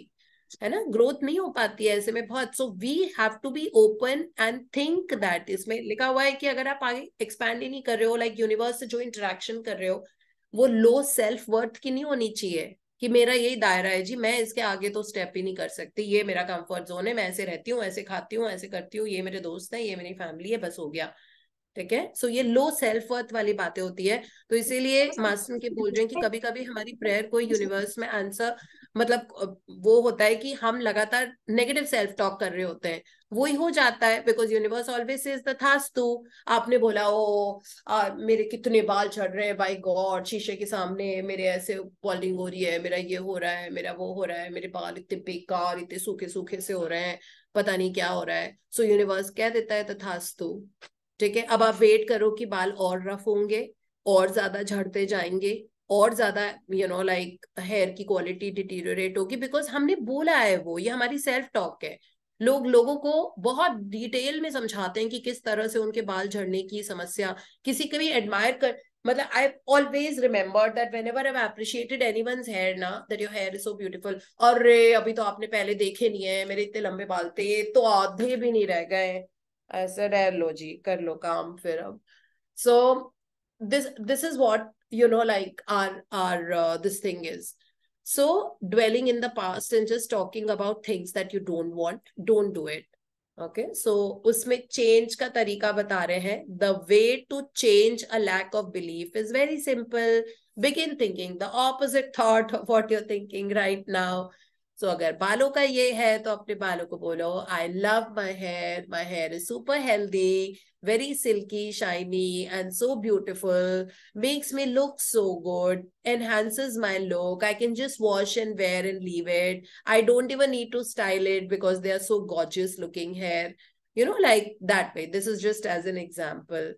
है ना ग्रोथ नहीं हो पाती है ऐसे में बहुत so we have to be open and think that इसमें लिखा हुआ है कि अगर आप आगे एक्सपैंड ही नहीं कर रहे हो लाइक like यूनिवर्स से जो इंटरेक्शन कर रहे हो वो लो सेल्फ वर्थ की नहीं होनी चाहिए कि मेरा यही दायरा है जी मैं इसके आगे तो स्टेप ही नहीं कर सकती ये मेरा कंफर्ट जोन है मैं ऐसे रहती हूँ ऐसे खाती हूँ ऐसे करती हूँ ये मेरे दोस्त हैं ये मेरी फैमिली है बस हो गया ठीक है सो ये लो सेल्फ वर्थ वाली बातें होती है तो इसीलिए मास्टर के बोल रहे हैं कि कभी कभी हमारी प्रेयर को यूनिवर्स में आंसर मतलब वो होता है कि हम लगातार नेगेटिव सेल्फ टॉक कर रहे होते हैं वो ही हो जाता है because universe always is the तू आपने बोला ओ आ, मेरे कितने बाल चढ़ रहे हैं बाई गॉड शीशे के सामने मेरे ऐसे बॉलिंग हो रही है मेरा ये हो रहा है मेरा वो हो रहा है मेरे बाल इतने बेकार इतने सूखे सूखे से हो रहे हैं पता नहीं क्या हो रहा है सो so, यूनिवर्स कह देता है तथास्तु ठीक है अब आप वेट करो कि बाल और रफ होंगे और ज्यादा झड़ते जाएंगे और ज्यादा यू नो लाइक हेयर की क्वालिटी डिटीरियोरेट होगी बिकॉज हमने बोला है वो ये हमारी सेल्फ टॉक है लोग लोगों को बहुत डिटेल में समझाते हैं कि किस तरह से उनके बाल झड़ने की समस्या किसी को भी एडमायर कर मतलब I always remember that whenever I appreciated anyone hair ना that your hair is so beautiful और अभी तो आपने पहले देखे नहीं है मेरे इतने लंबे बाल थे तो आधे भी नहीं रह गए said logi karlo kaam fir so this this is what you know like our our uh, this thing is so dwelling in the past and just talking about things that you don't want don't do it okay so usme change ka tarika bata hai. the way to change a lack of belief is very simple begin thinking the opposite thought of what you're thinking right now so so, अगर बालों का ये है तो अपने बालों को बोलो I love my hair my hair is super healthy very silky shiny and so beautiful makes me look so good enhances my look I can just wash and wear and leave it I don't even need to style it because they are so gorgeous looking hair you know like that way this is just as an example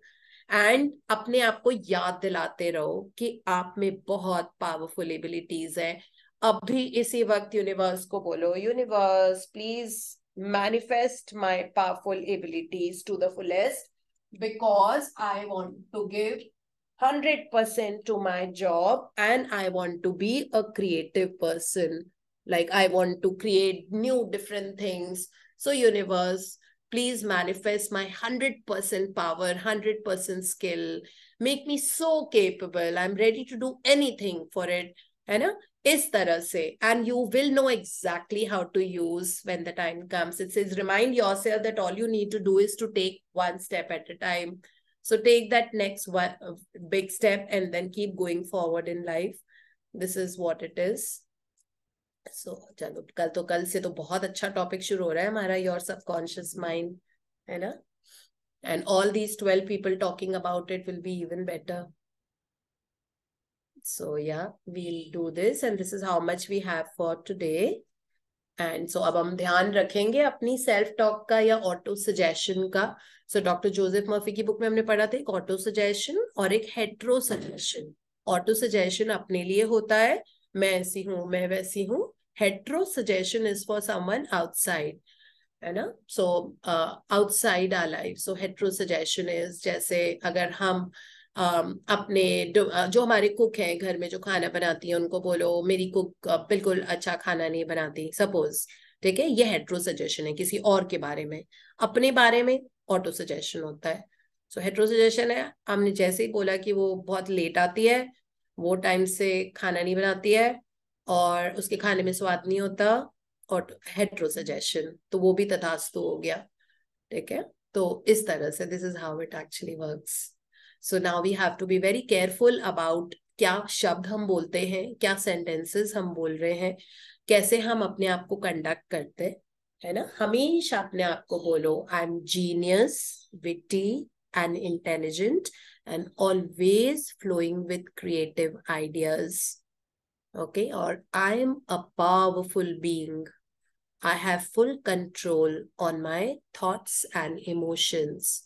and अपने आप को याद दिलाते रहो कि आप में बहुत पावरफुल एबिलिटीज है अब भी इसी वक्त यूनिवर्स को बोलो universe please manifest my powerful abilities to the fullest because I want to give 100% to my job and i want to be a creative person like i want to create new different things so universe please manifest my 100% power 100% skill make me so capable i'm ready to do anything for it and इस तरह से and you will know exactly how to use when the time comes it's is remind yourself that all you need to do is to take one step at a time so take that next one uh, big step and then keep going forward in life this is what it is so चलो कल तो कल से तो बहुत अच्छा topic शुरू हो रहा है हमारा योर सबकॉन्शियस माइंड है ना and all these 12 people talking about it will be even better So yeah, we'll do this and this is how much we have for today. And so so, अब हम ध्यान रखेंगे अपनी self talk का या auto suggestion का so doctor Joseph Murphy की book में हमने पढ़ा था एक ऑटो सजेशन और एक हेट्रो सजेशन ऑटो सजेशन अपने लिए होता है मैं ऐसी हूँ मैं वैसी हूँ hetero suggestion is for someone outside है ना so outside our life so hetero suggestion is जैसे अगर हम uh, अपने जो हमारे कुक हैं घर में जो खाना बनाती हैं उनको बोलो मेरी कुक बिल्कुल अच्छा खाना नहीं बनाती सपोज ठीक है ये हेट्रो सजेशन है किसी और के बारे में अपने बारे में ऑटो सजेशन होता है सो हेट्रो सजेशन है हमने जैसे ही बोला कि वो बहुत लेट आती है वो टाइम से खाना नहीं बनाती है और उसके खाने में स्वाद नहीं होता और हेट्रो सजेशन तो वो भी तथास्तु हो गया ठीक है तो इस तरह से this is how it actually works so now we have to be very careful about क्या शब्द हम बोलते हैं क्या सेंटेंसेस हम बोल रहे हैं कैसे हम अपने आप को कंडक्ट करते हैं है ना हमेशा अपने आप को बोलो I am genius witty and intelligent and always flowing with creative ideas okay और I am a powerful being I have full control on my thoughts and emotions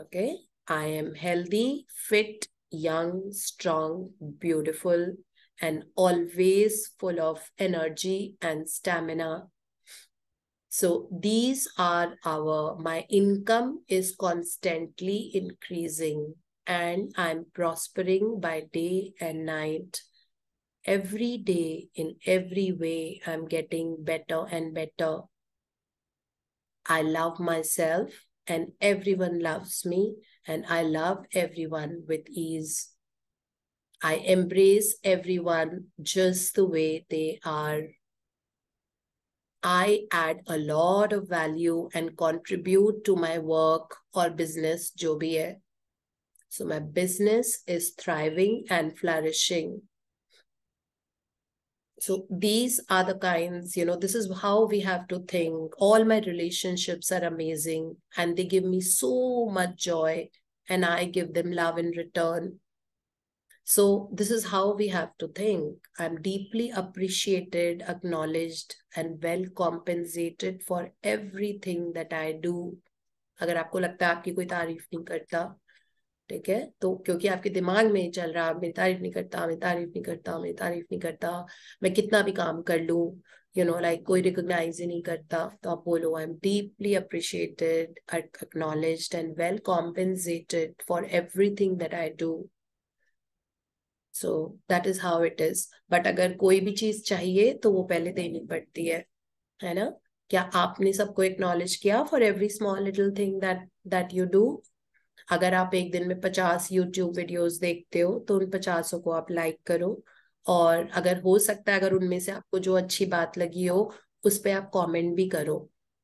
okay I am healthy, fit, young, strong, beautiful, and always full of energy and stamina. So these are our, my income is constantly increasing and I'm prospering by day and night. Every day, in every way, I'm getting better and better. I love myself and everyone loves me and I love everyone with ease. I embrace everyone just the way they are. I add a lot of value and contribute to my work or business, जो So my business is thriving and flourishing so these are the kinds you know this is how we have to think all my relationships are amazing and they give me so much joy and i give them love in return so this is how we have to think i'm deeply appreciated acknowledged and well compensated for everything that i do अगर आपको लगता है आपकी कोई तारीफ नहीं करता ठीक है तो क्योंकि आपके दिमाग में चल रहा मेरी तारीफ नहीं करता मैं तारीफ नहीं करता मैं तारीफ नहीं करता मैं कितना भी काम कर लू यू नो लाइक कोई रिकोगनाइज ही नहीं करता तो आप बोलो I am deeply appreciated acknowledge and well compensated for thing that I do so that is how it is but अगर कोई भी चीज चाहिए तो वो पहले देनी पड़ती है है ना क्या आपने सबको एक्नोलेज किया for every small little thing that that you do अगर आप एक दिन में पचास यूट्यूब वीडियोस देखते हो तो उन पचासों को आप लाइक करो और अगर हो सकता है अगर उनमें से आपको जो अच्छी बात लगी हो उस पर आप कमेंट भी करो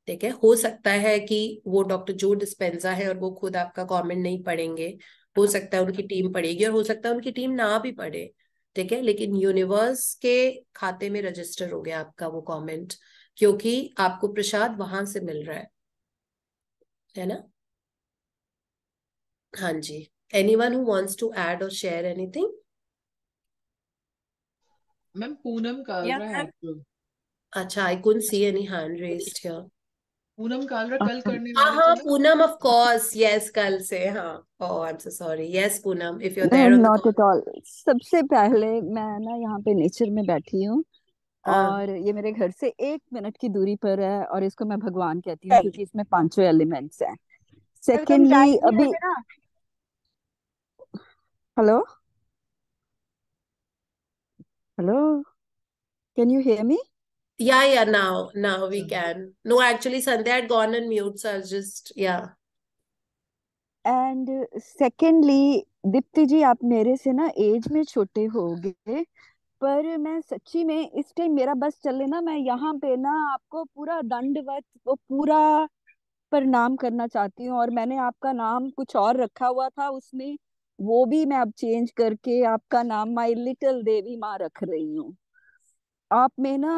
ठीक है हो सकता है कि वो डॉक्टर जो डिस्पेंसर है और वो खुद आपका कमेंट नहीं पढ़ेंगे हो सकता है उनकी टीम पढ़ेगी और हो सकता है उनकी टीम ना भी पढ़े ठीक है लेकिन यूनिवर्स के खाते में रजिस्टर हो गया आपका वो कमेंट क्योंकि आपको प्रसाद वहां से मिल रहा है है ना हाँ जी anyone wants to add और share anything ma'am Poonam Kalra yeah, अच्छा I couldn't see any hand raised here Poonam Kalra कल करने हाँ हाँ पूनम ऑफ कोर्स यस कल से हाँ oh I am so sorry yes Poonam if you are there not at all सबसे पहले मैं ना यहाँ पे नेचर में बैठी हूँ हाँ। और ये मेरे घर से एक मिनट की दूरी पर है और इसको मैं भगवान कहती हूँ क्योंकि इसमें पांचों एलिमेंट्स हैं सेकेंडली अभी Hello? Hello? Can you hear me? Yeah, yeah, now, now we mm-hmm. can. No, actually, Sandhya had gone on mute, so I was just, yeah. And secondly Deepti ji आप मेरे से ना एज में छोटे हो गए पर मैं सच्ची में इस टाइम मेरा बस चले ना मैं यहाँ पे ना आपको पूरा दंडवत वो पूरा पर नाम करना चाहती हूँ और मैंने आपका नाम कुछ और रखा हुआ था उसमें वो भी मैं अब चेंज करके आपका नाम माई लिटिल देवी माँ रख रही हूँ आप में ना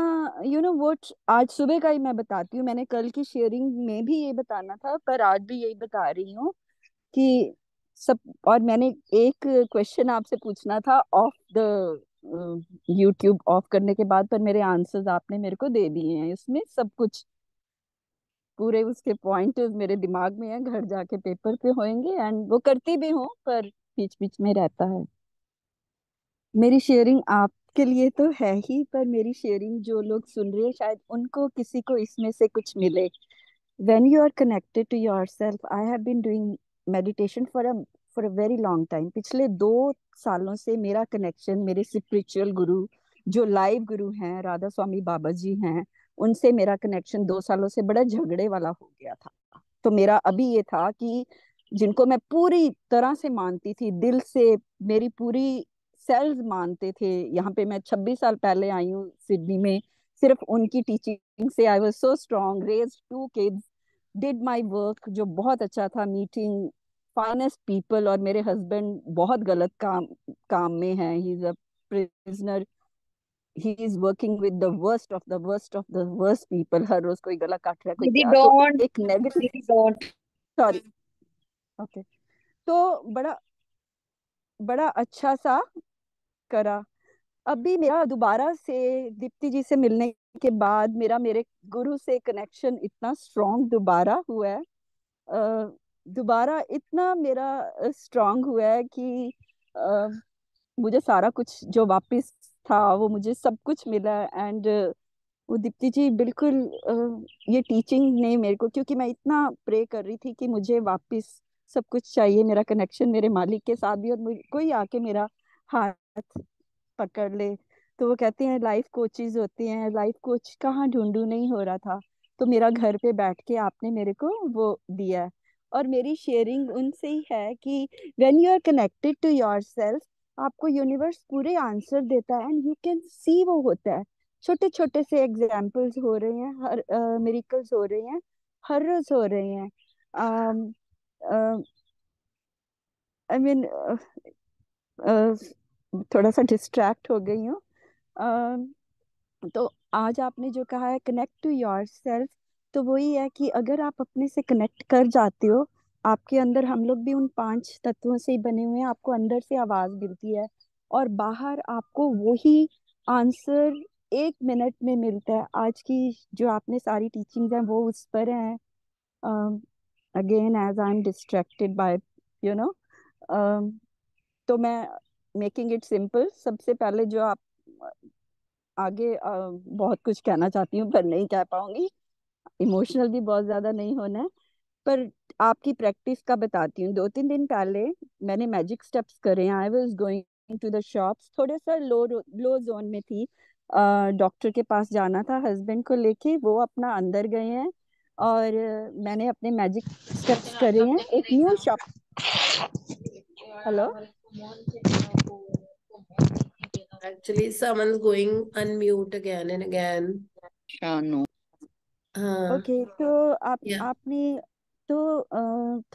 यू नो वो आज सुबह का ही मैं बताती हूँ मैंने कल की शेयरिंग में भी ये बताना था पर आज भी यही बता रही हूँ कि सब और मैंने एक क्वेश्चन आपसे पूछना था ऑफ द यूट्यूब ऑफ करने के बाद पर मेरे आंसर्स आपने मेरे को दे दिए हैं इसमें सब कुछ पूरे उसके पॉइंट मेरे दिमाग में है घर जाके पेपर पे होंगे एंड वो करती भी हूँ पर बीच बीच में रहता है मेरी शेयरिंग आपके लिए तो है ही पर मेरी शेयरिंग जो लोग सुन रहे हैं शायद उनको किसी को इसमें से कुछ मिले when you are connected to yourself I have been doing meditation for a for a very long time पिछले दो सालों से मेरा कनेक्शन मेरे स्पिरिचुअल गुरु जो लाइव गुरु हैं राधा स्वामी बाबा जी हैं उनसे मेरा कनेक्शन दो सालों से बड़ा झगड़े वाला हो गया था तो मेरा अभी ये था कि जिनको मैं पूरी तरह से मानती थी दिल से मेरी पूरी सेल्स मानते थे यहाँ पे मैं 26 साल पहले आई हूँ सिडनी में सिर्फ उनकी टीचिंग से I was so strong raised two kids did my work जो बहुत अच्छा था मीटिंग फाइनेस्ट पीपल और मेरे हस्बैंड बहुत गलत काम काम में है he is a prisoner he is working with the worst of the worst of the worst people हर रोज कोई गला काट रहा है कोई दीदी डोंट तो एक नेगेटिव डोंट सॉरी ओके तो बड़ा बड़ा अच्छा सा करा अभी मेरा दोबारा से दीप्ति जी से मिलने के बाद मेरा मेरे गुरु से कनेक्शन इतना स्ट्रांग दोबारा हुआ है दोबारा इतना मेरा स्ट्रांग हुआ है कि आ, मुझे सारा कुछ जो वापस था वो मुझे सब कुछ मिला एंड वो दीप्ति जी बिल्कुल ये टीचिंग ने मेरे को क्योंकि मैं इतना प्रे कर रही थी कि मुझे वापस सब कुछ चाहिए मेरा कनेक्शन मेरे मालिक के साथ भी और कोई आके मेरा हाथ पकड़ ले तो वो कहते हैं लाइफ कोचेज होती हैं लाइफ कोच कहाँ ढूंढू नहीं हो रहा था तो मेरा घर पे बैठ के आपने मेरे को वो दिया और मेरी शेयरिंग उनसे ही है कि when you are connected to yourself आपको यूनिवर्स पूरे आंसर देता है एंड यू कैन सी वो होता है छोटे छोटे से एग्जाम्पल्स हो रहे हैं हर मेरिकल्स uh, हो रहे हैं हर रोज हो रहे हैं um, आई मीन थोड़ा सा डिस्ट्रैक्ट हो गई हूँ तो आज आपने जो कहा है कनेक्ट टू योर सेल्फ तो वही है कि अगर आप अपने से कनेक्ट कर जाते हो आपके अंदर हम लोग भी उन पांच तत्वों से ही बने हुए हैं आपको अंदर से आवाज मिलती है और बाहर आपको वही आंसर एक मिनट में मिलता है आज की जो आपने सारी टीचिंग्स हैं वो उस पर हैं again as I am distracted by you know तो मैं मेकिंग इट सिंपल सबसे पहले जो आप आगे uh, बहुत कुछ कहना चाहती हूँ पर नहीं कह पाऊंगी इमोशनल भी बहुत ज़्यादा नहीं होना है पर आपकी प्रैक्टिस का बताती हूँ दो तीन दिन पहले मैंने मैजिक स्टेप्स करे हैं I was going to the shops थोड़े सा लो लो जोन में थी डॉक्टर के पास जाना था हस्बैंड को लेके वो अपना अंदर गए हैं और मैंने अपने मैजिक स्टेप्स करे हैं एक new shop hello actually someone's going unmute again and again Shanu okay तो आप yeah. आपने तो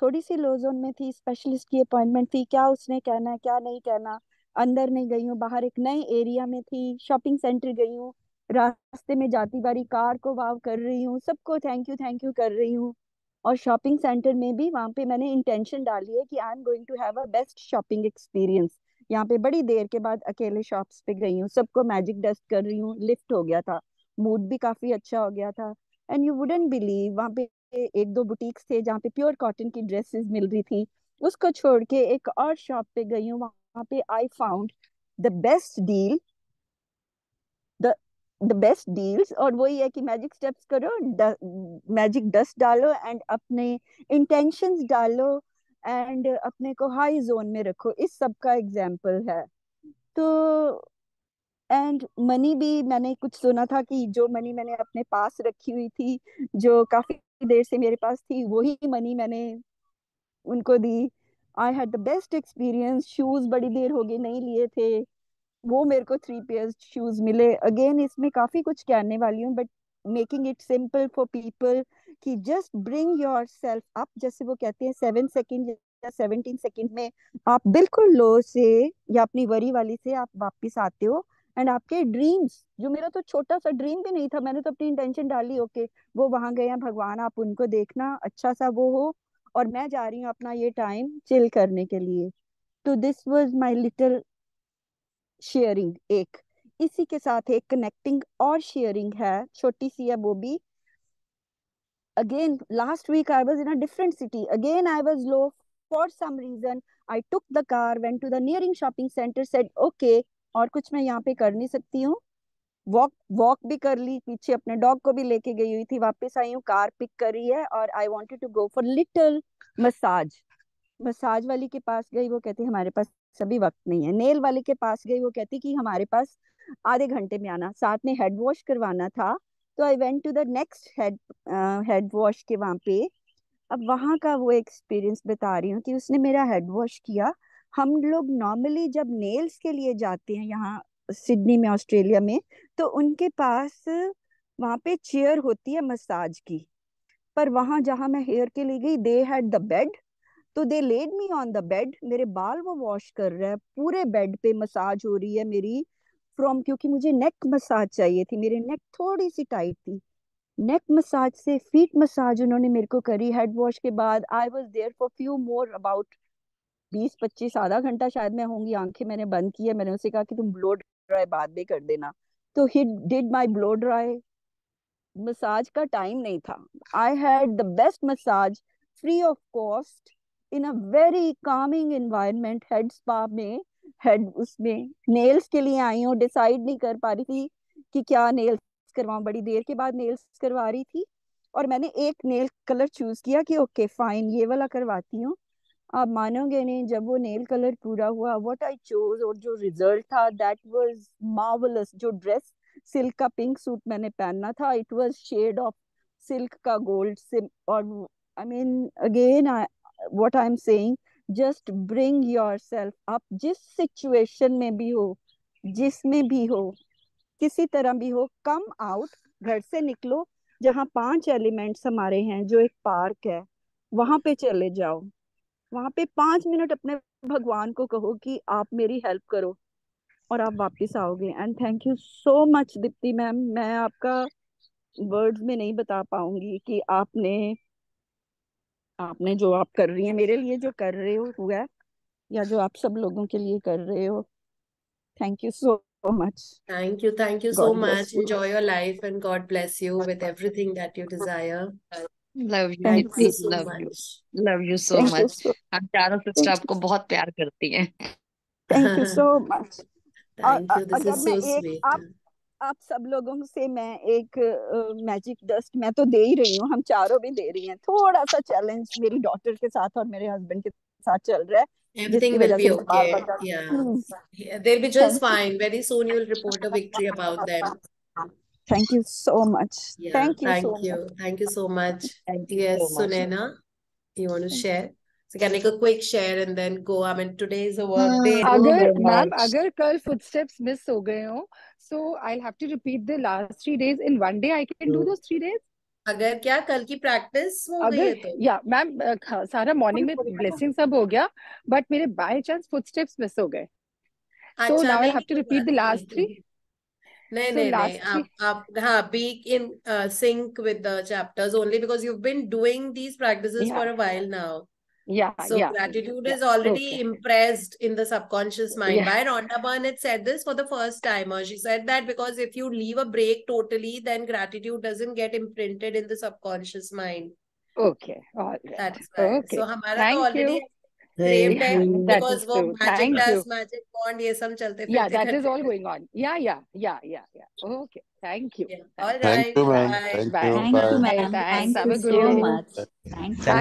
थोड़ी सी लोजोन में थी स्पेशलिस्ट की अपॉइंटमेंट थी क्या उसने कहना है क्या नहीं कहना अंदर नहीं गई हूँ बाहर एक नए एरिया में थी शॉपिंग सेंटर गई हूँ रास्ते में जाती बारी कार को वाव कर रही हूँ सबको थैंक यू थैंक यू कर रही हूँ और शॉपिंग सेंटर में भी वहाँ पे मैंने इंटेंशन डाली है कि I am going to have a best shopping experience यहाँ पे बड़ी देर के बाद अकेले शॉप्स पे गई हूँ सबको मैजिक डस्ट कर रही हूँ लिफ्ट हो गया था मूड भी काफी अच्छा हो गया था एंड यू वुडेंट बिलीव वहाँ पे एक दो बुटीक्स थे जहाँ पे प्योर कॉटन की ड्रेसेस मिल रही थी उसको छोड़ के एक और शॉप पे गई हूँ वहाँ पे I found the best deal the best deals और वही है कि मैजिक स्टेप्स करो मैजिक डस्ट डालो एंड अपने इंटेंशंस डालो एंड अपने को हाई जोन में रखो इस सब का एग्जाम्पल है तो एंड मनी भी मैंने कुछ सुना था कि जो मनी मैंने अपने पास रखी हुई थी जो काफी देर से मेरे पास थी वही मनी मैंने उनको दी I had the best experience shoes बड़ी देर हो गई नहीं लिए थे वो मेरे को थ्री पेयर शूज मिले अगेन इसमें काफी कुछ कहने वाली हूँ but making it simple for people कि just bring yourself up जैसे वो कहते हैं सेवन सेकेंड या सेवनटीन सेकेंड में आप बिल्कुल लो से या अपनी वरी वाली से आप वापस आते हो एंड आपके ड्रीम्स जो मेरा तो छोटा सा ड्रीम भी नहीं था मैंने तो अपनी इंटेंशन डाली ओके okay, वो वहां गए हैं भगवान आप उनको देखना अच्छा सा वो हो और मैं जा रही हूँ अपना ये टाइम चिल करने के लिए तो this was my little sharing एक इसी के साथ एक कनेक्टिंग और शेयरिंग है छोटी सी है वो भी again last week I was इन a different city again i was low for some reason i took the car went to the nearing shopping center said okay और कुछ मैं यहाँ पे कर नहीं सकती हूँ वॉक वॉक भी कर ली पीछे अपने डॉग को भी लेके गई हुई थी वापस आई हूँ कार पिक कर रही है और I wanted to go for little massage massage वाली के पास गई वो कहती हमारे पास सभी वक्त नहीं है नेल वाले के पास गई वो कहती कि हमारे पास आधे घंटे में आना साथ में हेड वॉश करवाना था तो I went to the next head head wash के वहां पे अब वहाँ का वो एक्सपीरियंस बता रही हूँ कि उसने मेरा हेड वॉश किया हम लोग नॉर्मली जब नेल्स के लिए जाते हैं यहाँ सिडनी में ऑस्ट्रेलिया में तो उनके पास वहाँ पे चेयर होती है मसाज की पर वहाँ जहाँ मैं हेयर के लिए गई दे हैड द बेड तो they laid me on the bed मेरे बाल वो वॉश कर रहा है पूरे बेड पे मसाज हो रही है मेरी फ्रॉम क्योंकि मुझे नेक मसाज चाहिए थी मेरे नेक थोड़ी सी टाइट थी नेक मसाज से फीट मसाज उन्होंने मेरे को करी हेड वॉश के बाद I was there for few more about बीस पच्चीस आधा घंटा शायद मैं होंगी आंखें मैंने बंद की है मैंने उसे कहा कि तुम ब्लो ड्राई बाद में कर देना तो he did my blow dry massage का टाइम नहीं था I had the best massage free of cost in a very calming environment head spa में हेड उसमें नेल्स के लिए आई हूँ डिसाइड नहीं कर पा रही थी कि क्या नेल्स करवाऊँ बड़ी देर के बाद नेल्स करवा रही थी और मैंने एक नेल कलर चूज किया कि ओके फाइन ये वाला करवाती हूँ आप मानोगे नहीं जब वो नेल कलर पूरा हुआ व्हाट आई चोज और जो रिजल्ट था दैट वाज मार्वलस जो ड्रेस सिल्क का पिंक सूट मैंने पहनना था it was shade of silk का गोल्ड से और I mean again what I am saying just bring yourself आप जिस सिचुएशन में भी हो जिसमें भी हो किसी तरह भी हो कम आउट घर से निकलो जहाँ पांच एलिमेंट्स हमारे हैं जो एक पार्क है वहां पे चले जाओ वहां पे पांच मिनट अपने भगवान को कहो कि आप मेरी हेल्प करो और आप वापस आओगे and thank you so much Deepti ma'am मैं आपका वर्ड्स में नहीं बता पाऊंगी कि आपने आपने जो आप कर रही हैं मेरे लिए जो कर रहे हो हुआ है या जो आप सब लोगों के लिए कर रहे हो thank you so much thank you thank you so much enjoy your life and God bless you with everything that you desire love you so much हम चारों सिस्टर आपको बहुत प्यार करती है thank you so much thank you this is आप सब लोगों से मैं एक मैजिक uh, डस्ट मैं तो दे ही रही हूँ हम चारों भी दे रही हैं थोड़ा सा चैलेंज मेरी डॉटर के साथ और मेरे हस्बैंड के साथ चल रहा है Everything will be okay. Yeah. yeah. They'll be just fine. Very soon you'll report a victory about them. Thank you so much. Yeah, thank you. Thank so you. Much. Thank you so much. Thank yes, so much. Sunena, you want to share? You. So can I take a quick share and then go. I mean, today is a work day. Oh ma'am, agar kal footsteps miss ho gaye ho, so I'll have to repeat the last three days in one day. I can do hmm. those three days. अगर क्या कल की practice हो अगर, गई है तो या मैम सारा मॉर्निंग में ब्लेसिंग सब हो गया बट मेरे बाय चांस फुटस्टेप्स मिस हो गए so now I have to repeat the last three नहीं so नहीं नहीं आप आप हाँ be in sync with the chapters only because you been doing these practices for a while now yeah so yeah, gratitude yeah, is already okay. impressed in the subconscious mind yeah. by rhonda burnett said this for the first time or she said that because if you leave a break totally then gratitude doesn't get imprinted in the subconscious mind okay all right that's right okay. so hamara Thank already you. Thank you. Because magic Thank does, you. magic wand, ye sam chalte yeah, that is all going on. Yeah, yeah, yeah, yeah, yeah. Okay. Thank you. All right. Thank you, man. Bye. Thank bye. you, Thank bye. you, Thank you, Thank you so much. Thank you.